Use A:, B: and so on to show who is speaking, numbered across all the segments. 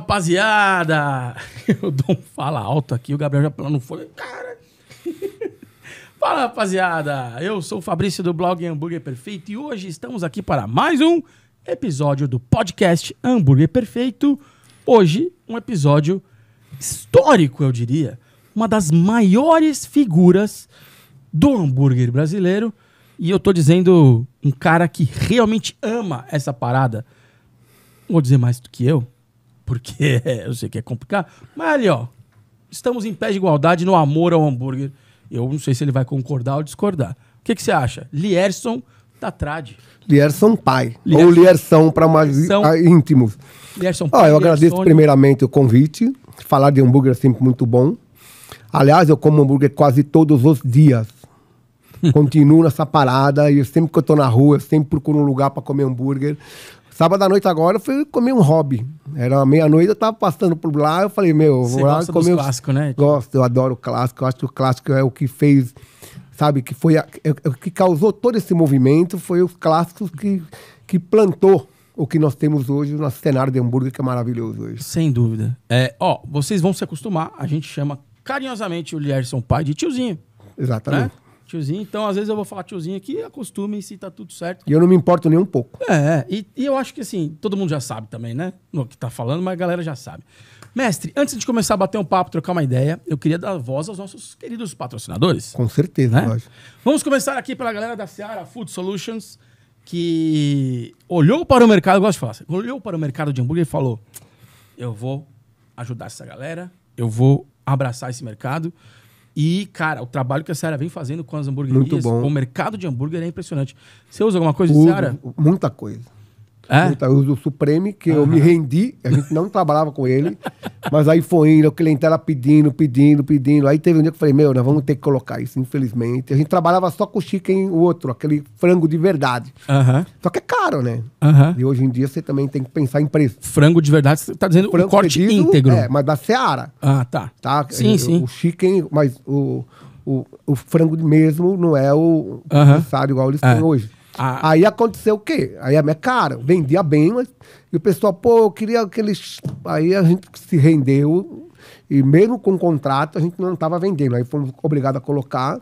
A: rapaziada! Eu dou um fala alto aqui, o Gabriel já pulando folha. Cara! fala, rapaziada! Eu sou o Fabrício do blog Hambúrguer Perfeito e hoje estamos aqui para mais um episódio do podcast Hambúrguer Perfeito. Hoje, um episódio histórico, eu diria. Uma das maiores figuras do hambúrguer brasileiro. E eu tô dizendo um cara que realmente ama essa parada. Vou dizer mais do que eu, porque eu sei que é complicado. Mas ali, ó, estamos em pé de igualdade no amor ao hambúrguer. Eu não sei se ele vai concordar ou discordar. O que, que você acha? Lierson da Trade. Lierson pai.
B: Lierson. Ou Lierson para mais Lierson. íntimos.
A: Lierson pai, ah, eu Lierson. agradeço primeiramente
B: o convite. Falar de hambúrguer é sempre muito bom. Aliás, eu como hambúrguer quase todos os dias. Continuo nessa parada e sempre que eu estou na rua, eu sempre procuro um lugar para comer hambúrguer. Sábado à noite agora eu fui comer um hobby. Era meia-noite, eu tava passando por lá, eu falei, meu, vou lá gosta comer. Dos clássico, né? Gosto, eu adoro o clássico. Eu acho que o clássico é o que fez, sabe, que foi a, é, é, o que causou todo esse movimento, foi os clássicos que, que plantou o que nós temos hoje no nosso cenário de hambúrguer, que é maravilhoso hoje. Sem dúvida.
A: É, ó, vocês vão se acostumar, a gente chama carinhosamente o Lierson Pai de tiozinho. Exatamente. Né? Tiozinho, então às vezes eu vou falar tiozinho aqui, acostumem-se, tá tudo certo.
B: E eu não me importo nem um pouco. É, é,
A: e, e, eu acho que assim, todo mundo já sabe também, né? No que tá falando, mas a galera já sabe. Mestre, antes de começar a bater um papo, trocar uma ideia, eu queria dar voz aos nossos queridos patrocinadores.
B: Com certeza, né?
A: lógico. Vamos começar aqui pela galera da Seara Food Solutions, que olhou para o mercado, eu gosto de falar, assim, olhou para o mercado de hambúrguer e falou: eu vou ajudar essa galera, eu vou abraçar esse mercado. E, cara, o trabalho que a Seara vem fazendo com as hamburguerias, Muito bom. com o mercado de hambúrguer é impressionante. Você usa alguma coisa de Seara? Muita
B: coisa. Tá, o Supreme, que uhum. eu me rendi, a gente não trabalhava com ele, mas aí foi indo, o clientela pedindo, pedindo, pedindo. Aí teve um dia que eu falei, meu, nós vamos ter que colocar isso, infelizmente. A gente trabalhava só com o chicken, o outro, aquele frango de verdade. Uhum. Só que é caro, né? Uhum. E hoje em dia você também tem que pensar em preço. Frango de verdade, você tá dizendo o um corte pedido, íntegro. É, mas da Seara. Ah, tá. tá? Sim, o, é, sim. O chicken, mas o, o, o frango mesmo não é o necessário igual eles têm é. hoje. Ah. Aí aconteceu o quê? Aí é caro, vendia bem, mas e o pessoal, pô, eu queria aqueles. Aí a gente se rendeu, e mesmo com o contrato, a gente não estava vendendo. Aí fomos obrigados a colocar.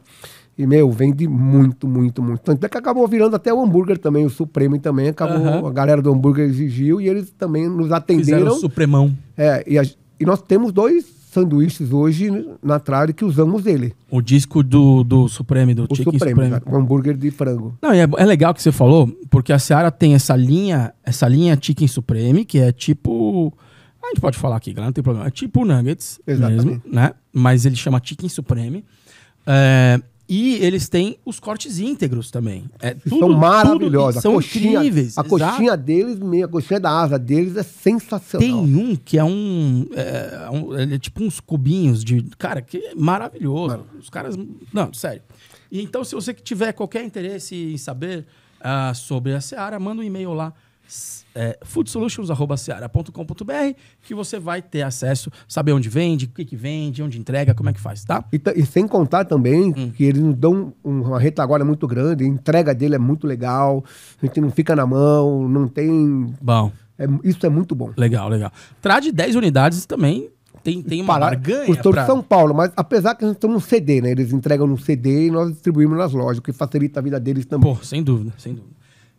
B: E, meu, vende muito, muito, muito. Tanto é que acabou virando até o hambúrguer também, o Supremo também. Acabou, uhum. a galera do hambúrguer exigiu e eles também nos atenderam. Fizeram o Supremão. É, e, a, e nós temos dois sanduíches hoje na trave que usamos dele.
A: O disco do, do Supreme, do o Chicken Supreme. Supreme. Cara, o
B: hambúrguer de frango.
A: Não, é, é, legal que você falou, porque a Seara tem essa linha, essa linha Chicken Supreme, que é tipo... A gente pode falar aqui, galera, não tem problema. É tipo Nuggets Exatamente. mesmo, né? Mas ele chama Chicken Supreme. É, e eles têm os cortes íntegros também. É, tudo, são maravilhosos. são a coxinha, incríveis. A coxinha
B: exato. deles, a coxinha da asa deles é sensacional. Tem um que é um.
A: É, é um, é tipo uns cubinhos de. Cara, que é maravilhoso. Mano. Os caras. Não, sério. então, se você tiver qualquer interesse em saber uh, sobre a Seara, manda um e-mail lá é, foodsolutions.com.br que você vai ter acesso, saber onde vende, o que, que vende, onde entrega, como é que faz,
B: tá? E, e sem contar também hum. que eles nos dão uma retaguarda muito grande, a entrega dele é muito legal, a gente não fica na mão, não tem. Bom. É, isso é muito bom.
A: Legal, legal. Traz 10 unidades também tem, tem uma Pará, barganha. todo pra... de São
B: Paulo, mas apesar que a gente tem no CD, né? Eles entregam no CD e nós distribuímos nas lojas, o que facilita a vida deles também. Pô, sem dúvida, sem dúvida.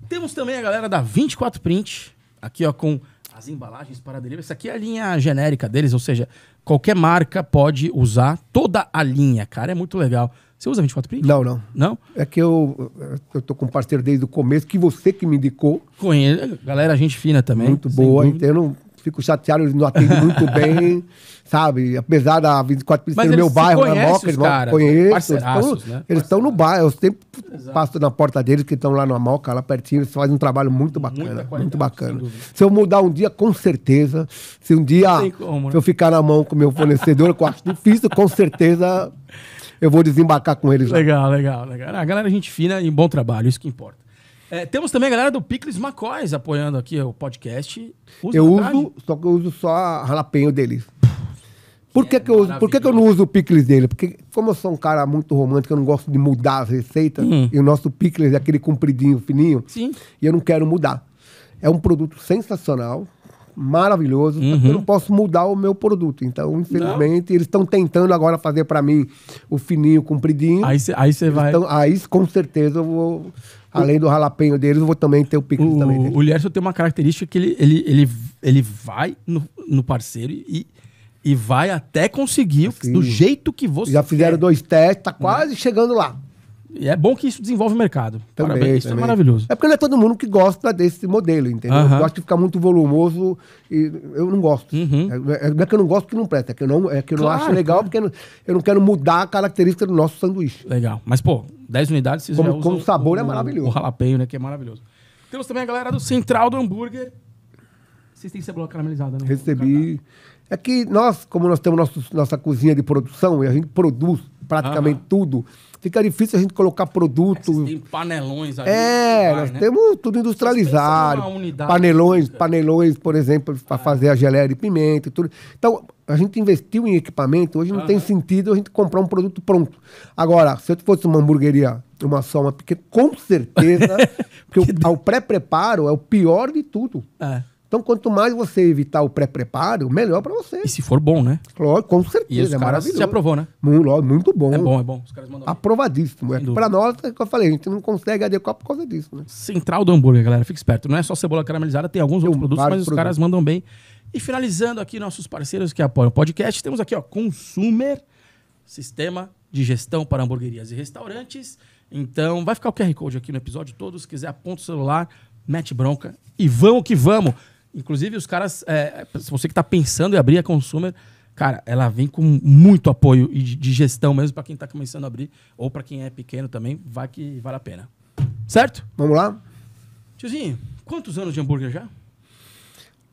A: Temos também a galera da 24 Print, aqui ó, com as embalagens para delivery. Essa aqui é a linha genérica deles, ou seja, qualquer marca pode usar toda a linha, cara. É muito legal. Você usa 24 print? Não, não.
B: Não? É que eu, eu tô com um parceiro desde o começo, que você que me indicou.
A: Conheço. Galera, gente fina também. Muito boa. Então,
B: eu não, fico chateado eles não atendem muito bem, sabe? Apesar da 24 ser no meu bairro, na né, Moca, eles conheço. Eles estão né? no bairro, eu sempre Exato. passo na porta deles, que estão lá na Moca, lá pertinho, eles fazem um trabalho muito bacana, muito bacana. Se eu mudar um dia, com certeza. Se um dia como, né? se eu ficar na mão com meu fornecedor, que eu acho difícil, com certeza eu vou desembarcar com eles lá.
A: Legal, legal, legal. A ah, galera, gente fina e bom trabalho, isso que importa. É, temos também a galera do Picles Macóis apoiando aqui o podcast.
B: Usa eu uso, só que eu uso só a jalapenho deles. Por que, é que, eu uso, por que, que eu não uso o picles dele? Porque, como eu sou um cara muito romântico, eu não gosto de mudar as receitas, uhum. e o nosso picles é aquele compridinho, fininho, Sim. e eu não quero mudar. É um produto sensacional, maravilhoso, uhum. eu não posso mudar o meu produto. Então, infelizmente, não. eles estão tentando agora fazer para mim o fininho, compridinho. Aí você vai. Tão, aí, com certeza, eu vou Além do ralapenho deles, eu vou também ter o pico. o, também. O
A: Lierson tem uma característica que ele, ele, ele, ele vai no, no parceiro e, e vai até conseguir assim, do jeito que você. Já fizeram quer. dois testes, tá né? quase chegando lá.
B: E é bom que isso desenvolve o mercado. Também, Parabéns, isso é maravilhoso. É porque não é todo mundo que gosta desse modelo, entendeu? Uhum. Eu acho que fica muito volumoso e eu não gosto. Uhum. É, é, não é que eu não gosto que não presta, é que eu não, é que eu claro, não acho legal porque eu não, eu não quero mudar a característica do nosso sanduíche.
A: Legal. Mas, pô, 10 unidades, vocês como, já usam como sabor o, é maravilhoso. O jalapeño né? Que é maravilhoso. Temos também a galera do Central do Hambúrguer. Vocês têm cebola caramelizada, né? Recebi. É que nós,
B: como nós temos nosso, nossa cozinha de produção e a gente produz praticamente tudo, fica difícil a gente colocar produto. É, tem
A: panelões ali. É, vai, nós né? temos
B: tudo industrializado. Panelões, panelões, por exemplo, para ah. fazer a geleia de pimenta e tudo. Então, a gente investiu em equipamento, hoje não tem sentido a gente comprar um produto pronto. Agora, se eu fosse uma hamburgueria, uma só, uma pequena, com certeza, porque o, o pré-preparo é o pior de tudo. É. Então, quanto mais você evitar o pré-preparo, melhor para você. E se for bom, né? Claro, com certeza, é maravilhoso. Você aprovou, né? Muito, muito bom. É bom, é bom. Os caras mandam Aprovadíssimo. É para nós, é que eu falei, a gente não consegue adequar por causa disso, né? Central
A: do hambúrguer, galera. Fica esperto. Não é só cebola caramelizada, tem alguns tem outros produtos, mas produtos. os caras mandam bem. E finalizando aqui nossos parceiros que apoiam o podcast, temos aqui ó Consumer, sistema de gestão para hamburguerias e restaurantes. Então, vai ficar o QR Code aqui no episódio todo. Se quiser, aponta o celular, mete bronca e vamos que vamos. Inclusive, os caras, é, você que está pensando em abrir a Consumer, cara, ela vem com muito apoio e de gestão mesmo para quem está começando a abrir ou para quem é pequeno também, vai que vale a pena. Certo? Vamos lá? Tiozinho, quantos anos de hambúrguer já?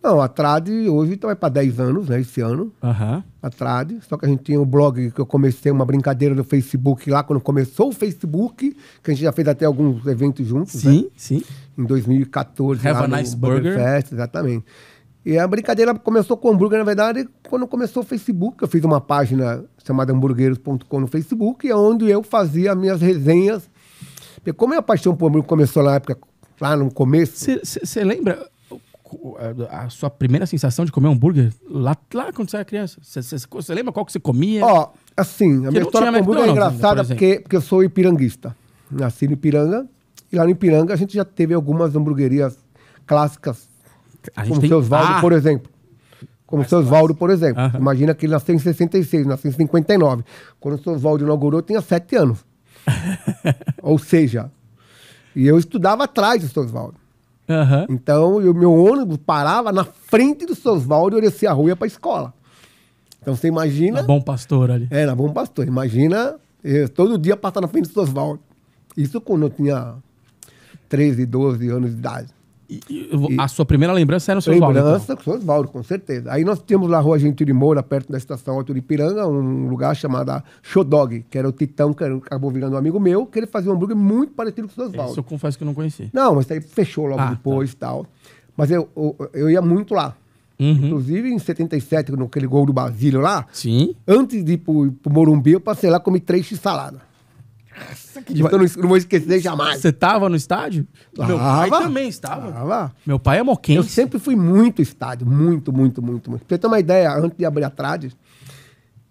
B: Não, a Trad hoje então, é para 10 anos, né? Esse ano. Uhum. A Trad. Só que a gente tinha um blog que eu comecei uma brincadeira no Facebook lá, quando começou o Facebook, que a gente já fez até alguns eventos juntos. Sim, né? sim. Em 2014. Have a nice burger. Fest, exatamente. E a brincadeira começou com o hambúrguer, na verdade, quando começou o Facebook. Eu fiz uma página chamada hambúrgueres.com no Facebook, onde eu fazia as minhas resenhas. Porque como é a paixão por hambúrguer começou na época, lá no começo. Você
A: lembra? a sua primeira sensação de comer hambúrguer lá, lá quando você era criança? Você, lembra qual que você comia? Ó, assim, a minha história com hambúrguer é engraçada por porque, porque eu sou
B: ipiranguista. Nasci no Ipiranga e lá no Ipiranga a gente já teve algumas hambúrguerias clássicas, a como tem... seu Osvaldo, ah. por exemplo. Como o seu Osvaldo, por exemplo. Uhum. Imagina que ele nasceu em 66, nasceu em 59. Quando o seu Osvaldo inaugurou, eu tinha 7 anos. Ou seja, e eu estudava atrás do seu Osvaldo. Uhum. Então, o meu ônibus parava na frente do Sosvaldo e eu descia a rua para a escola. Então, você imagina... Na Bom Pastor ali. É, na Bom Pastor. Imagina eu, eh, todo dia passar na frente do Sosvaldo. Isso quando eu tinha 13, 12 anos de idade
A: a sua primeira lembrança era é o seu Oswaldo? Lembrança
B: então. com o Oswaldo, com certeza. Aí nós tínhamos na rua Gentil de Moura, perto da estação Alto de Ipiranga, um lugar chamado Shodog, que era o Titão, que acabou virando um amigo meu, que ele fazia um hambúrguer muito parecido com o Oswaldo. Isso eu
A: confesso que eu não conheci.
B: Não, mas aí fechou logo ah, tá. depois e tá. tal. Mas eu, eu, eu, ia muito lá. Uhum. Inclusive em 77, naquele gol do Basílio lá. Sim. Antes de ir pro, pro Morumbi, eu passei lá e comi três x salada.
A: Nossa, que tipo, eu não, não vou esquecer jamais. Você tava no estádio? Tava, Meu pai também estava. Tava.
B: Meu pai é moquense. Eu sempre fui muito estádio, muito, muito, muito. muito. Pra você ter uma ideia, antes de abrir a Trades,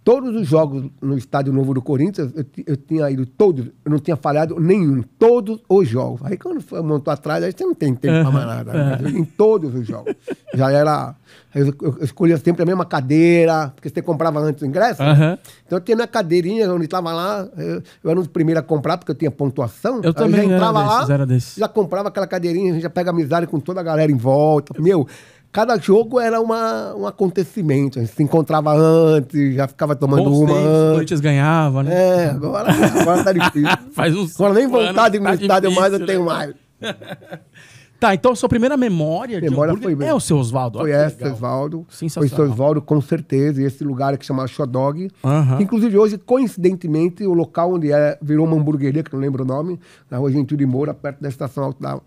B: todos os jogos no Estádio Novo do Corinthians, eu, eu tinha ido todos, eu não tinha falhado nenhum, todos os jogos. Aí quando montou atrás, aí você não tem tempo para mais nada. Né? Em todos os jogos. Já era. Eu, eu, escolhia sempre a mesma cadeira, porque você comprava antes o ingresso. Uhum. Então eu tinha minha cadeirinha, onde estava lá, eu, eu era um dos primeiros a comprar, porque eu tinha pontuação. Eu também já entrava era lá, era já comprava aquela cadeirinha, a gente já pega amizade com toda a galera em volta. Meu. Cada jogo era uma, um acontecimento. A gente se encontrava
A: antes, já ficava tomando uma. Tempos, antes. Noites ganhava, né? É, agora, agora tá difícil. Faz uns agora nem vontade tá de me estádio mais eu tenho né?
B: mais.
A: Tá, então sua primeira
B: memória, memória de foi, é o seu Oswaldo. Foi esse legal. Oswaldo. Foi seu Oswaldo, com certeza. E esse lugar que chamava Xodog. Uhum. Inclusive, hoje, coincidentemente, o local onde é, virou uma hamburgueria, que não lembro o nome, na rua Gentil de Moura, perto da Estação Alto da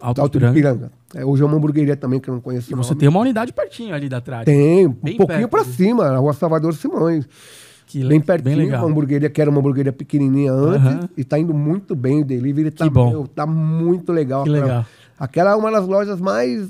B: Alto, Alto Piranga. Ipiranga. É, hoje é uma hamburgueria também que eu não conheço. E você nome. tem uma unidade pertinho ali da trás. Tem, bem um pouquinho para cima, na rua Salvador Simões. Que bem pertinho, bem legal. uma hamburgueria que era uma hamburgueria pequenininha antes, uhum. e tá indo muito bem o delivery. Tá, que bom. Meu, tá muito legal. Que legal. Aquela é uma das lojas mais,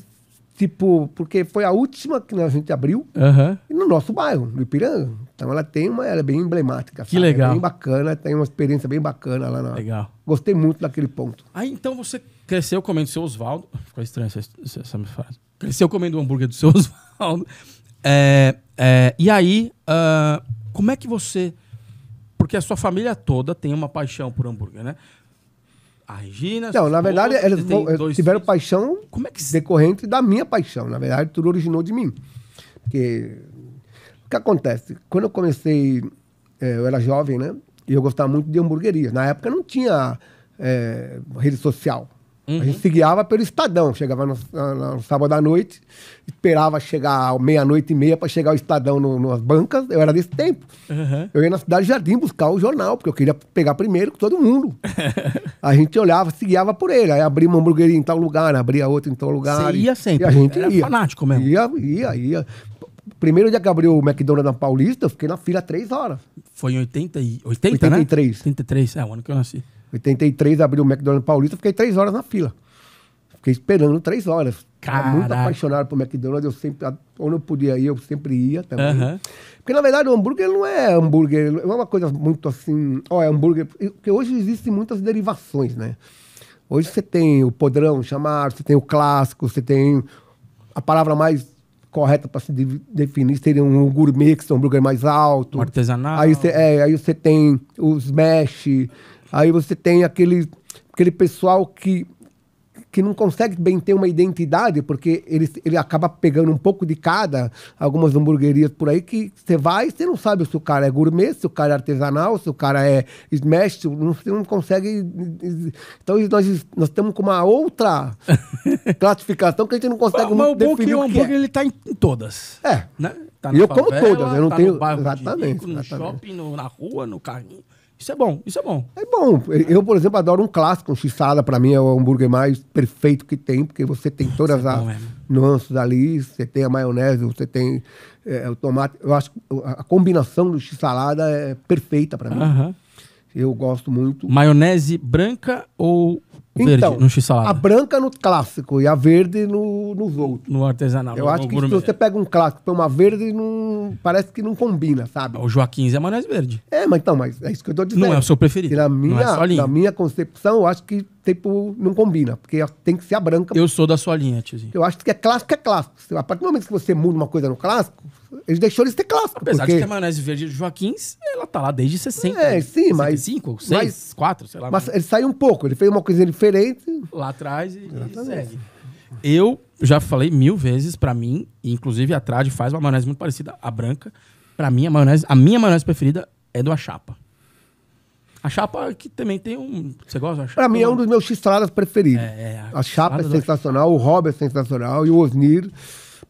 B: tipo, porque foi a última que a gente abriu,
C: uhum.
B: no nosso bairro, no Ipiranga. Então ela tem uma, ela é bem emblemática. Que sabe? É legal. É bem bacana, tem uma experiência bem bacana lá na.
A: Legal. Gostei muito daquele ponto. Aí então você Cresceu comendo seu Oswaldo. Ficou estranho essa, essa frase. Cresceu comendo o hambúrguer do seu Oswaldo. É, é, e aí, uh, como é que você. Porque a sua família toda tem uma paixão por hambúrguer, né? A Regina. Não, na verdade, eles
B: tiveram filhos. paixão como é que... decorrente da minha paixão. Na verdade, tudo originou de mim. Porque. O que acontece? Quando eu comecei. É, eu era jovem, né? E eu gostava muito de hambúrgueria Na época não tinha é, rede social. Uhum. A gente uhum. se guiava pelo Estadão. Chegava no, no, no sábado à noite, esperava chegar meia-noite e meia para chegar o Estadão no, nas bancas. Eu era desse tempo. Uhum. Eu ia na Cidade Jardim buscar o jornal, porque eu queria pegar primeiro com todo mundo. a gente olhava, se guiava por ele. Aí abria uma hamburgueria em tal lugar, abria outra em tal lugar. Você ia sempre. E a gente era ia. fanático mesmo. Ia, ia, ia. Primeiro dia que abriu o McDonald's na Paulista, eu fiquei na fila três horas.
A: Foi em 80 e... 80, 83. né? 83. 83, é o ano que eu nasci.
B: 83 abriu o McDonald's Paulista, fiquei três horas na fila. Fiquei esperando três horas. Cara, Muito apaixonado por McDonald's, eu sempre, onde eu podia ir, eu sempre ia também. Uhum. Porque, na verdade, o hambúrguer não é hambúrguer, não é uma coisa muito assim, ó, é hambúrguer, porque hoje existem muitas derivações, né? Hoje você tem o podrão chamado, você tem o clássico, você tem a palavra mais correta para se de definir seria um gourmet, que é um hambúrguer mais alto. Um artesanal. Aí você, é, aí você tem os mesh, Aí você tem aquele, aquele pessoal que que não consegue bem ter uma identidade, porque ele, ele acaba pegando um pouco de cada, algumas hamburguerias por aí, que você vai e você não sabe se o cara é gourmet, se o cara é artesanal, se o cara é smash, não, você não consegue. Então nós, nós estamos com uma outra classificação que a gente não consegue mas, mas definir. o bom é que o é. hambúrguer é. ele está em
A: todas. É.
B: Né? Tá eu favela, como todas, eu não tá tenho. exatamente. No, rico, no exatamente.
A: shopping, no, na rua, no carrinho. Isso é bom, isso é bom. É bom.
B: Eu, por exemplo, adoro um clássico, um xissada, pra mim é o hambúrguer mais perfeito que tem, porque você tem todas é as é nuances ali, você tem a maionese, você tem é, o tomate. Eu acho que a combinação do xissalada é perfeita pra mim. Eu gosto muito.
A: Maionese branca ou Verde então, no x-salada. A
B: branca no clássico e a verde no, nos outros. No
A: artesanal. Eu no acho que se você
B: pega um clássico e uma verde, não, parece que não combina, sabe?
A: O Joaquim é Manuel Verde.
B: É, mas então, mas é isso que eu tô dizendo. Não é o seu preferido. E na é minha, é na minha concepção, eu acho que tipo, não combina, porque tem que ser a branca.
A: Eu sou da sua linha, tiozinho.
B: Eu acho que é clássico, é clássico. A partir do momento que você muda uma coisa no clássico, eles deixou de ser clássico.
A: Apesar porque... de ter maionese verde Joaquins, tá lá desde 60. É, sim, 65, mas. 5, 6, 4, sei lá. Mas ele
B: saiu um pouco, ele fez uma coisinha diferente.
A: Lá atrás e, e segue. Eu já falei mil vezes para mim, inclusive a Trad faz uma maionese muito parecida, a branca. Para mim, a maionese, a minha maionese preferida é do a chapa. A chapa que também tem um. Você gosta da chapa? Pra mim é um
B: dos meus x-saladas preferidos. É, é, a, a chapa é
A: sensacional, o Rob é
B: sensacional e o Osnir.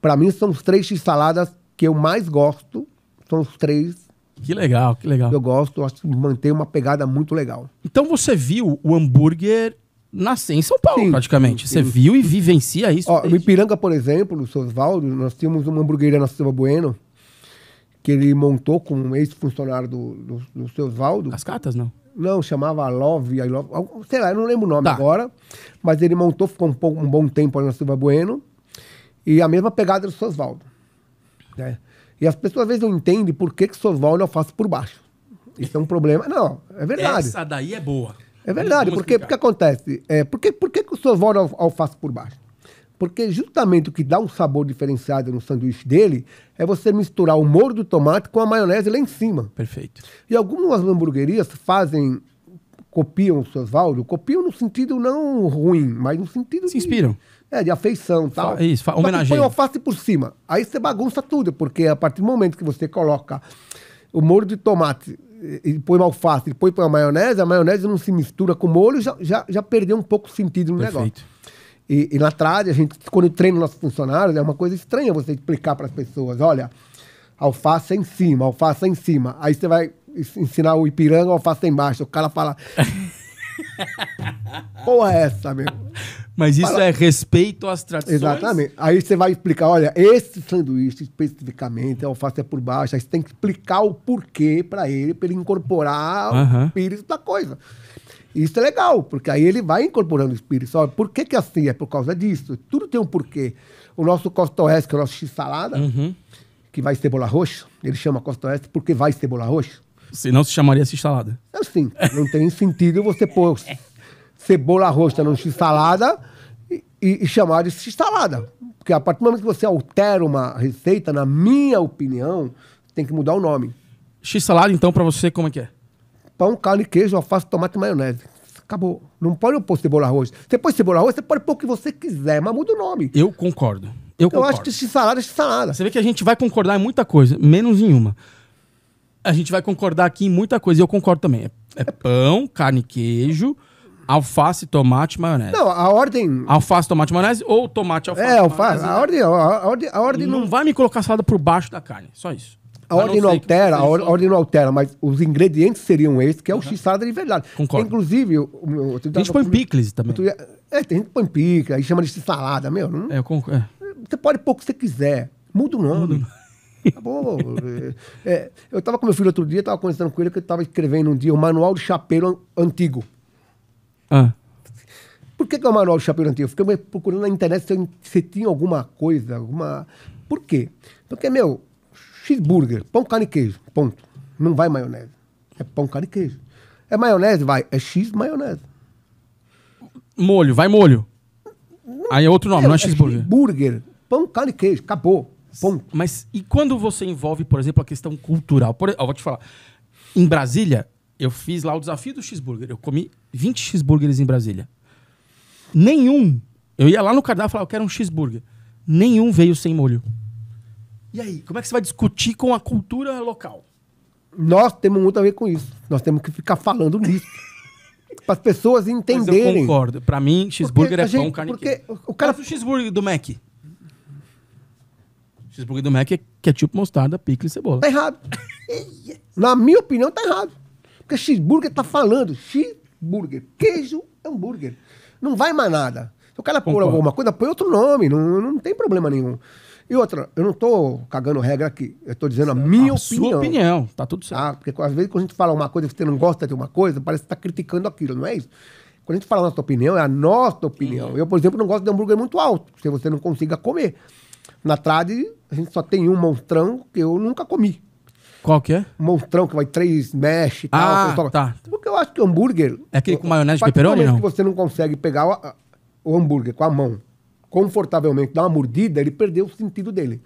B: Pra mim são os três x-saladas que eu mais gosto. São
A: os três que legal, que legal. Eu gosto, acho que mantém uma pegada muito legal. Então você viu o hambúrguer nascer em São Paulo, sim, praticamente. Sim, você viu e vivencia isso. Ó, desde...
B: O Ipiranga, por exemplo, o Sosvaldo, nós tínhamos uma hambúrgueria na Silva Bueno, que ele montou com um ex-funcionário do, do, do Sosvaldo. cartas não? Não, chamava Love, I Love, sei lá, eu não lembro o nome tá. agora. Mas ele montou, ficou um, pouco, um bom tempo ali na Silva Bueno. E a mesma pegada do Sosvaldo. Né? E as pessoas às vezes não entendem por que, que Sosvaldo eu faço por baixo. Isso é um problema. Não, é verdade. Essa
A: daí é boa.
B: É verdade, porque o que acontece? É, por que, por que, que o Sosvaldo alface por baixo? Porque justamente o que dá um sabor diferenciado no sanduíche dele é você misturar o molho do tomate com a maionese lá em cima. Perfeito. E algumas hamburguerias fazem, copiam o Sosvaldo, copiam no sentido não ruim, mas no sentido. Se inspiram. É, de afeição e tal. Isso, fa- homenageia. Põe o alface por cima. Aí você bagunça tudo, porque a partir do momento que você coloca o molho de tomate eh, e põe uma alface, e põe uma maionese, a maionese não se mistura com o molho, já, já, já perdeu um pouco o sentido no Perfeito. negócio. E, e na trade, a gente, quando treina nossos funcionários, é uma coisa estranha você explicar para as pessoas, olha, alface é em cima, alface é em cima. Aí você vai ensinar o Ipiranga, alface é embaixo. O cara fala, Porra, é essa, meu. Mas isso é respeito às tradições. Exatamente. Aí você vai explicar: olha, esse sanduíche especificamente, a alface é por baixo. Aí você tem que explicar o porquê para ele, para ele incorporar uhum. o espírito da coisa. Isso é legal, porque aí ele vai incorporando o espírito. Olha, por que, que assim? É por causa disso. Tudo tem um porquê. O nosso Costa Oeste, que é o nosso x-salada, uhum. que vai cebola roxa, ele chama Costa Oeste porque vai cebola roxa.
A: Senão se chamaria x salada.
B: Assim, não tem sentido você pôr é. cebola roxa tá no x-salada e, e, chamar de x-salada. Porque a partir do momento que você altera uma receita, na minha opinião, tem que mudar o nome. X-salada, então, para você, como é que é? Pão, carne, queijo, alface, tomate e maionese. Acabou. Não pode pôr cebola roxa. Você põe cebola roxa, você pode pôr o que você quiser, mas muda o nome. Eu
A: concordo. Eu, eu concordo. acho que x-salada é x-salada. Você vê que a gente vai concordar em muita coisa, menos em uma a gente vai concordar aqui em muita coisa, e eu concordo também. É, é pão, carne, queijo, alface, tomate, maionese. Não, a ordem. Alface, tomate, maionese ou tomate, alface. É, alface. A ordem, a, a ordem, a ordem não... não vai me colocar salada por baixo da carne, só isso. A ordem não, altera, a, or, a
B: ordem não altera, mas os ingredientes seriam esses, que é o uhum. x-salada de verdade. Concordo. Inclusive, o eu, eu, a gente põe picles também. é, tem gente que põe picles, aí chama de x-salada, meu. Não, é, eu concordo. É. Você pode pôr o que você quiser. Muda o nome. Muda. Acabou. Tá é, é, eu estava com meu filho outro dia, estava conversando com ele, que eu estava escrevendo um dia o um manual de chapeiro antigo. Ah. Por que, que é o manual de chapeiro antigo? Eu fiquei procurando na internet se, eu, se tinha alguma coisa, alguma. Por quê? Porque, meu, cheeseburger, pão, carne e queijo, ponto. Não vai maionese. É pão, carne e queijo. É maionese? Vai. É X maionese.
A: Molho, vai molho. Não, Aí é outro nome, é, não é, é cheeseburger. É cheeseburger, pão, carne e queijo, acabou. Ponto. Mas e quando você envolve, por exemplo, a questão cultural? Por, vou te falar. Em Brasília, eu fiz lá o desafio do cheeseburger. Eu comi 20 cheeseburgers em Brasília. Nenhum. Eu ia lá no cardápio e falava, eu quero um cheeseburger. Nenhum veio sem molho. E aí, como é que você vai discutir com a cultura
B: local? Nós temos muito a ver com isso. Nós temos que ficar falando nisso. para as
A: pessoas entenderem. Mas eu concordo. Para mim, cheeseburger porque é gente, pão, carne Porque o cara... Mas o cheeseburger do Mac? Cheeseburger do Mac é ketchup, é tipo mostarda, picles e cebola. Tá errado. Na minha opinião, tá errado. Porque cheeseburger tá falando cheeseburger.
B: Queijo, hambúrguer. Não vai mais nada. Se o cara pôr alguma coisa, põe outro nome. Não, não tem problema nenhum. E outra, eu não tô cagando regra aqui. Eu tô dizendo a minha a opinião. Sua opinião, tá tudo certo. Ah, porque às vezes quando a gente fala uma coisa e você não gosta de uma coisa, parece que tá criticando aquilo, não é isso? Quando a gente fala a nossa opinião, é a nossa opinião. Eu, por exemplo, não gosto de hambúrguer muito alto, se você não consiga comer. Na trade, a gente só tem um montrão que eu nunca comi. Qual que é? Um montrão que vai três mesh e ah, tal. Ah, tá. Porque eu acho que hambúrguer...
A: É aquele com maionese e pepperoni, não? que
B: você não consegue pegar o, o hambúrguer com a mão confortavelmente, dar
A: uma mordida, ele perdeu o sentido dele.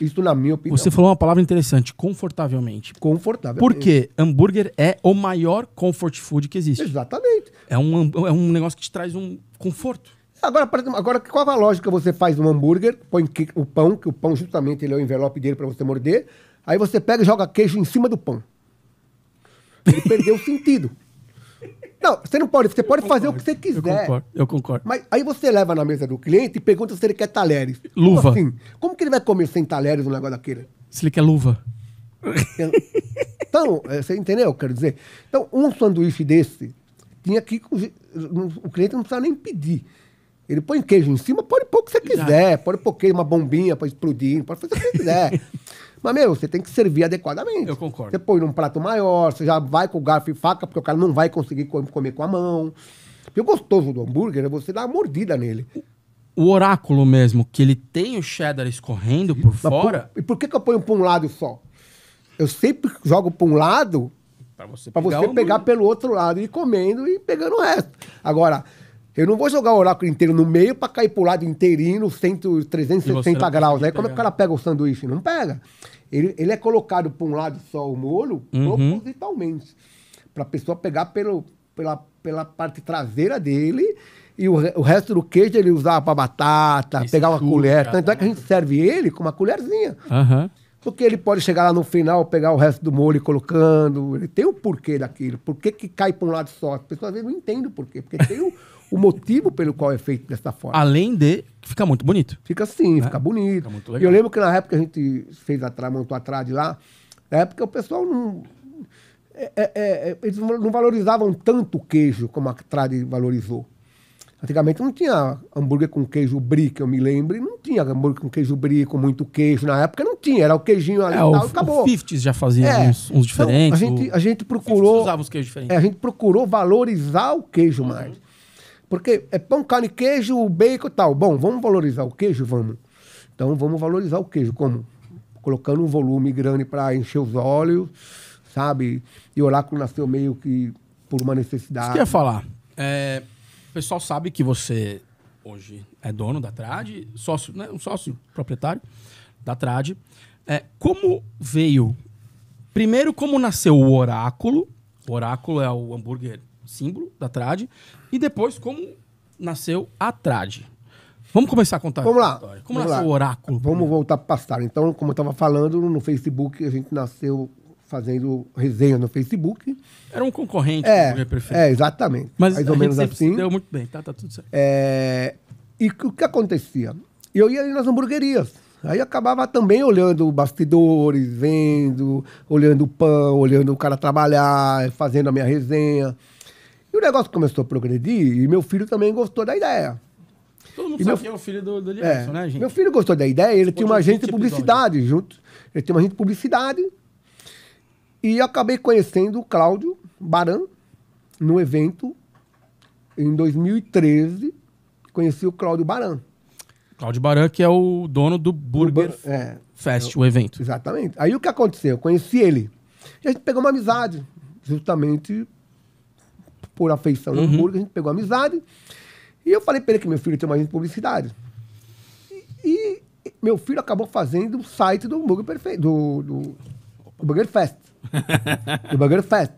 A: Isso na minha opinião. Você falou uma palavra interessante, confortavelmente. Confortável. Porque hambúrguer é o maior comfort food que existe. Exatamente. É um, é um negócio que te traz um conforto. Agora, agora, qual a lógica? Você
B: faz um hambúrguer, põe o pão, que o pão justamente ele é o envelope dele para você morder, aí você pega e joga queijo em cima do pão. Ele perdeu o sentido. Não, você não pode, você pode fazer o que você quiser. Eu concordo, eu concordo. Mas aí você leva na mesa do cliente e pergunta se ele quer talheres. Luva. Como, assim? Como que ele vai comer sem talheres um negócio daquele?
A: Se ele quer luva.
B: Então, é, você entendeu o que eu quero dizer? Então, um sanduíche desse tinha que. O cliente não precisava nem pedir ele põe queijo em cima, pode pôr o que você quiser, Exato. pode pôr queijo, uma bombinha para explodir, pode fazer o que você quiser. Mas, meu, você tem que servir adequadamente. Eu concordo. Você põe num prato maior, você já vai com garfo e faca, porque o cara não vai conseguir comer com a mão. E o gostoso do hambúrguer é você dar uma mordida nele.
A: O oráculo mesmo, que ele tem o cheddar escorrendo por Mas fora.
B: Por, e por que, que eu ponho para um lado só? Eu sempre jogo para um lado
A: para você, pra pegar, você pegar pelo
B: outro lado e comendo e pegando o resto. Agora, eu não vou jogar o oráculo inteiro no meio para cair pro lado inteirinho, 100, 360 graus. Aí né? como é que o cara pega o sanduíche? Não pega. Ele, ele é colocado para um lado só o molho uhum. propositalmente. Para a pessoa pegar pelo, pela, pela parte traseira dele e o, o resto do queijo ele usava para batata, Esse uma colher. Cara. é que a né? gente serve ele com uma colherzinha. Uhum. Porque ele pode chegar lá no final, pegar o resto do molho e colocando. Ele tem o porquê daquilo. Por que, que cai para um lado só? As pessoas às vezes não entendem o porquê. Porque tem o o motivo pelo qual é feito dessa forma. Além
A: de fica muito bonito.
B: Fica assim, é. fica bonito. Fica eu lembro que na época a gente fez atrás, montou atrás de lá, na época o pessoal não. É, é, é eles não valorizavam tanto o queijo como a trade valorizou. Antigamente não tinha hambúrguer com queijo brie, que eu me lembro, não tinha hambúrguer com queijo brie, com muito queijo. Na época não tinha, era o queijinho ali é, e tal, o, acabou. Os 50 já faziam é. uns, uns, diferentes. Então, a, gente, a gente procurou. usavam os queijos diferentes. É, a gente procurou valorizar o queijo uhum. mais. Porque é pão, carne, queijo, bacon e tal. Bom, vamos valorizar o queijo? Vamos. Então vamos valorizar o queijo. Como? Colocando um volume grande para encher os olhos, sabe? E o oráculo nasceu meio que por uma necessidade. Isso eu falar.
A: É, o pessoal sabe que você hoje é dono da Trade, sócio, né, um sócio proprietário da Trade. É, como veio? Primeiro, como nasceu o Oráculo? O Oráculo é o hambúrguer símbolo da Trade. E depois, como nasceu a Trade? Vamos começar a contar Vamos lá. História. Como Vamos nasceu lá. o oráculo?
B: Vamos voltar para passar. Então, como eu estava falando, no Facebook a gente nasceu fazendo resenha no Facebook.
A: Era um concorrente é, do prefeito. É, exatamente. Mas mais ou menos assim. Deu muito bem, tá, tá tudo certo.
B: É, e o que acontecia? Eu ia nas hamburguerias. Aí acabava também olhando bastidores, vendo, olhando o pão, olhando o cara trabalhar, fazendo a minha resenha o negócio começou a progredir e meu filho também gostou da ideia.
A: Todo mundo e sabe meu... que é o filho do, do é, né,
B: gente? Meu filho gostou da ideia, ele tinha uma agente de publicidade episódio. Né? junto. Ele tinha uma agente de publicidade. E eu acabei conhecendo o Cláudio Baran no evento em 2013. Conheci o Cláudio Baran.
A: Cláudio Baran, que é o dono do Burger é, Fest, eu... o evento. Exatamente. Aí o que aconteceu? Eu conheci
B: ele. E a gente pegou uma amizade, justamente por afeição no uhum. Hamburgo, a gente pegou amizade. E eu falei para ele que meu filho tem uma agência de publicidade. E, e, meu filho acabou fazendo o site do Burger Perfeito, do, do, do Burger Fest. do Burger Fest.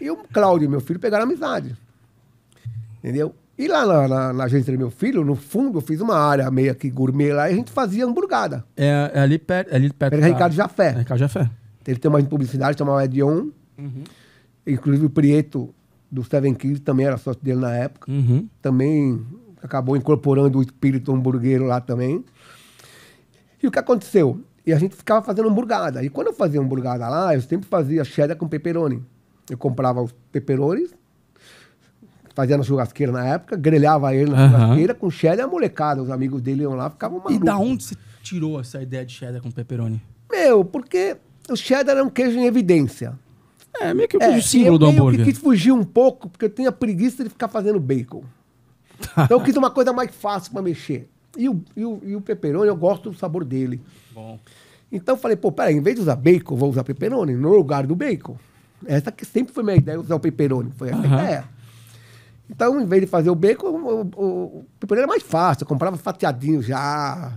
B: E o Cláudio e meu filho pegaram amizade. Entendeu? E lá na, na, na, agência do meu filho, no fundo, eu fiz uma área meio que gourmet lá e a gente fazia hamburgada.
A: É, é ali, perto. é ali perto. Era da... Ricardo Jafé. É Ricardo Jafé.
B: Ele tem uma publicidade, chamava Edion. Uhum. Inclusive o Prieto do Stephen King, também era sócio dele na época. Uhum. Também acabou incorporando o espírito hamburguero lá também. E o que aconteceu? E a gente ficava fazendo hamburgada. E quando eu fazia hamburgada lá, eu sempre fazia cheddar com pepperoni. Eu comprava os peperones, fazia na churrasqueira na época, grelhava ele na uhum. churrasqueira com cheddar e a molecada. Os amigos dele iam lá, ficavam malucos. E da onde você
A: tirou essa ideia de cheddar com pepperoni?
B: Meu, porque o cheddar era um queijo em evidência. É, meio que o é, símbolo eu do hambúrguer. Eu quis fugir um pouco, porque eu tenho a preguiça de ficar fazendo bacon. então eu quis uma coisa mais fácil para mexer. E o, e o, e o pepperoni, eu gosto do sabor dele. Bom. Então eu falei, pô, peraí, em vez de usar bacon, vou usar pepperoni no lugar do bacon. Essa que sempre foi minha ideia, usar o pepperoni. Foi a uhum. ideia. Então, em vez de fazer o bacon, o, o, o pepperoni era mais fácil. Eu comprava fatiadinho já,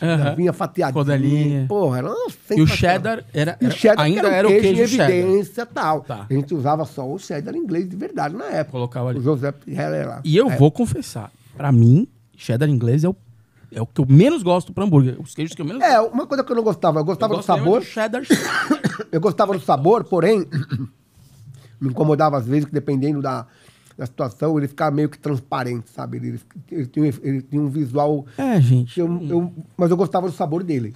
B: Uhum. Vinha fatiadinho. Codelinha. Porra, era E o cheddar era, era o cheddar ainda era, era, o queijo, queijo evidência
A: e tal. Tá. A
B: gente usava só o cheddar inglês de verdade na época.
A: Colocava ali. O José Heller lá. E eu é. vou confessar, pra mim, cheddar inglês é o é o que eu menos gosto para hambúrguer. Os queijos que eu menos É, uma coisa que eu não gostava. Eu gostava eu do sabor. cheddar.
B: eu gostava do sabor, porém, me incomodava às vezes que dependendo da, da situação, ele ficava meio que transparente, sabe? Ele, ele, tinha ele tinha um visual. É, gente. Eu, hum. eu, mas eu gostava do sabor dele.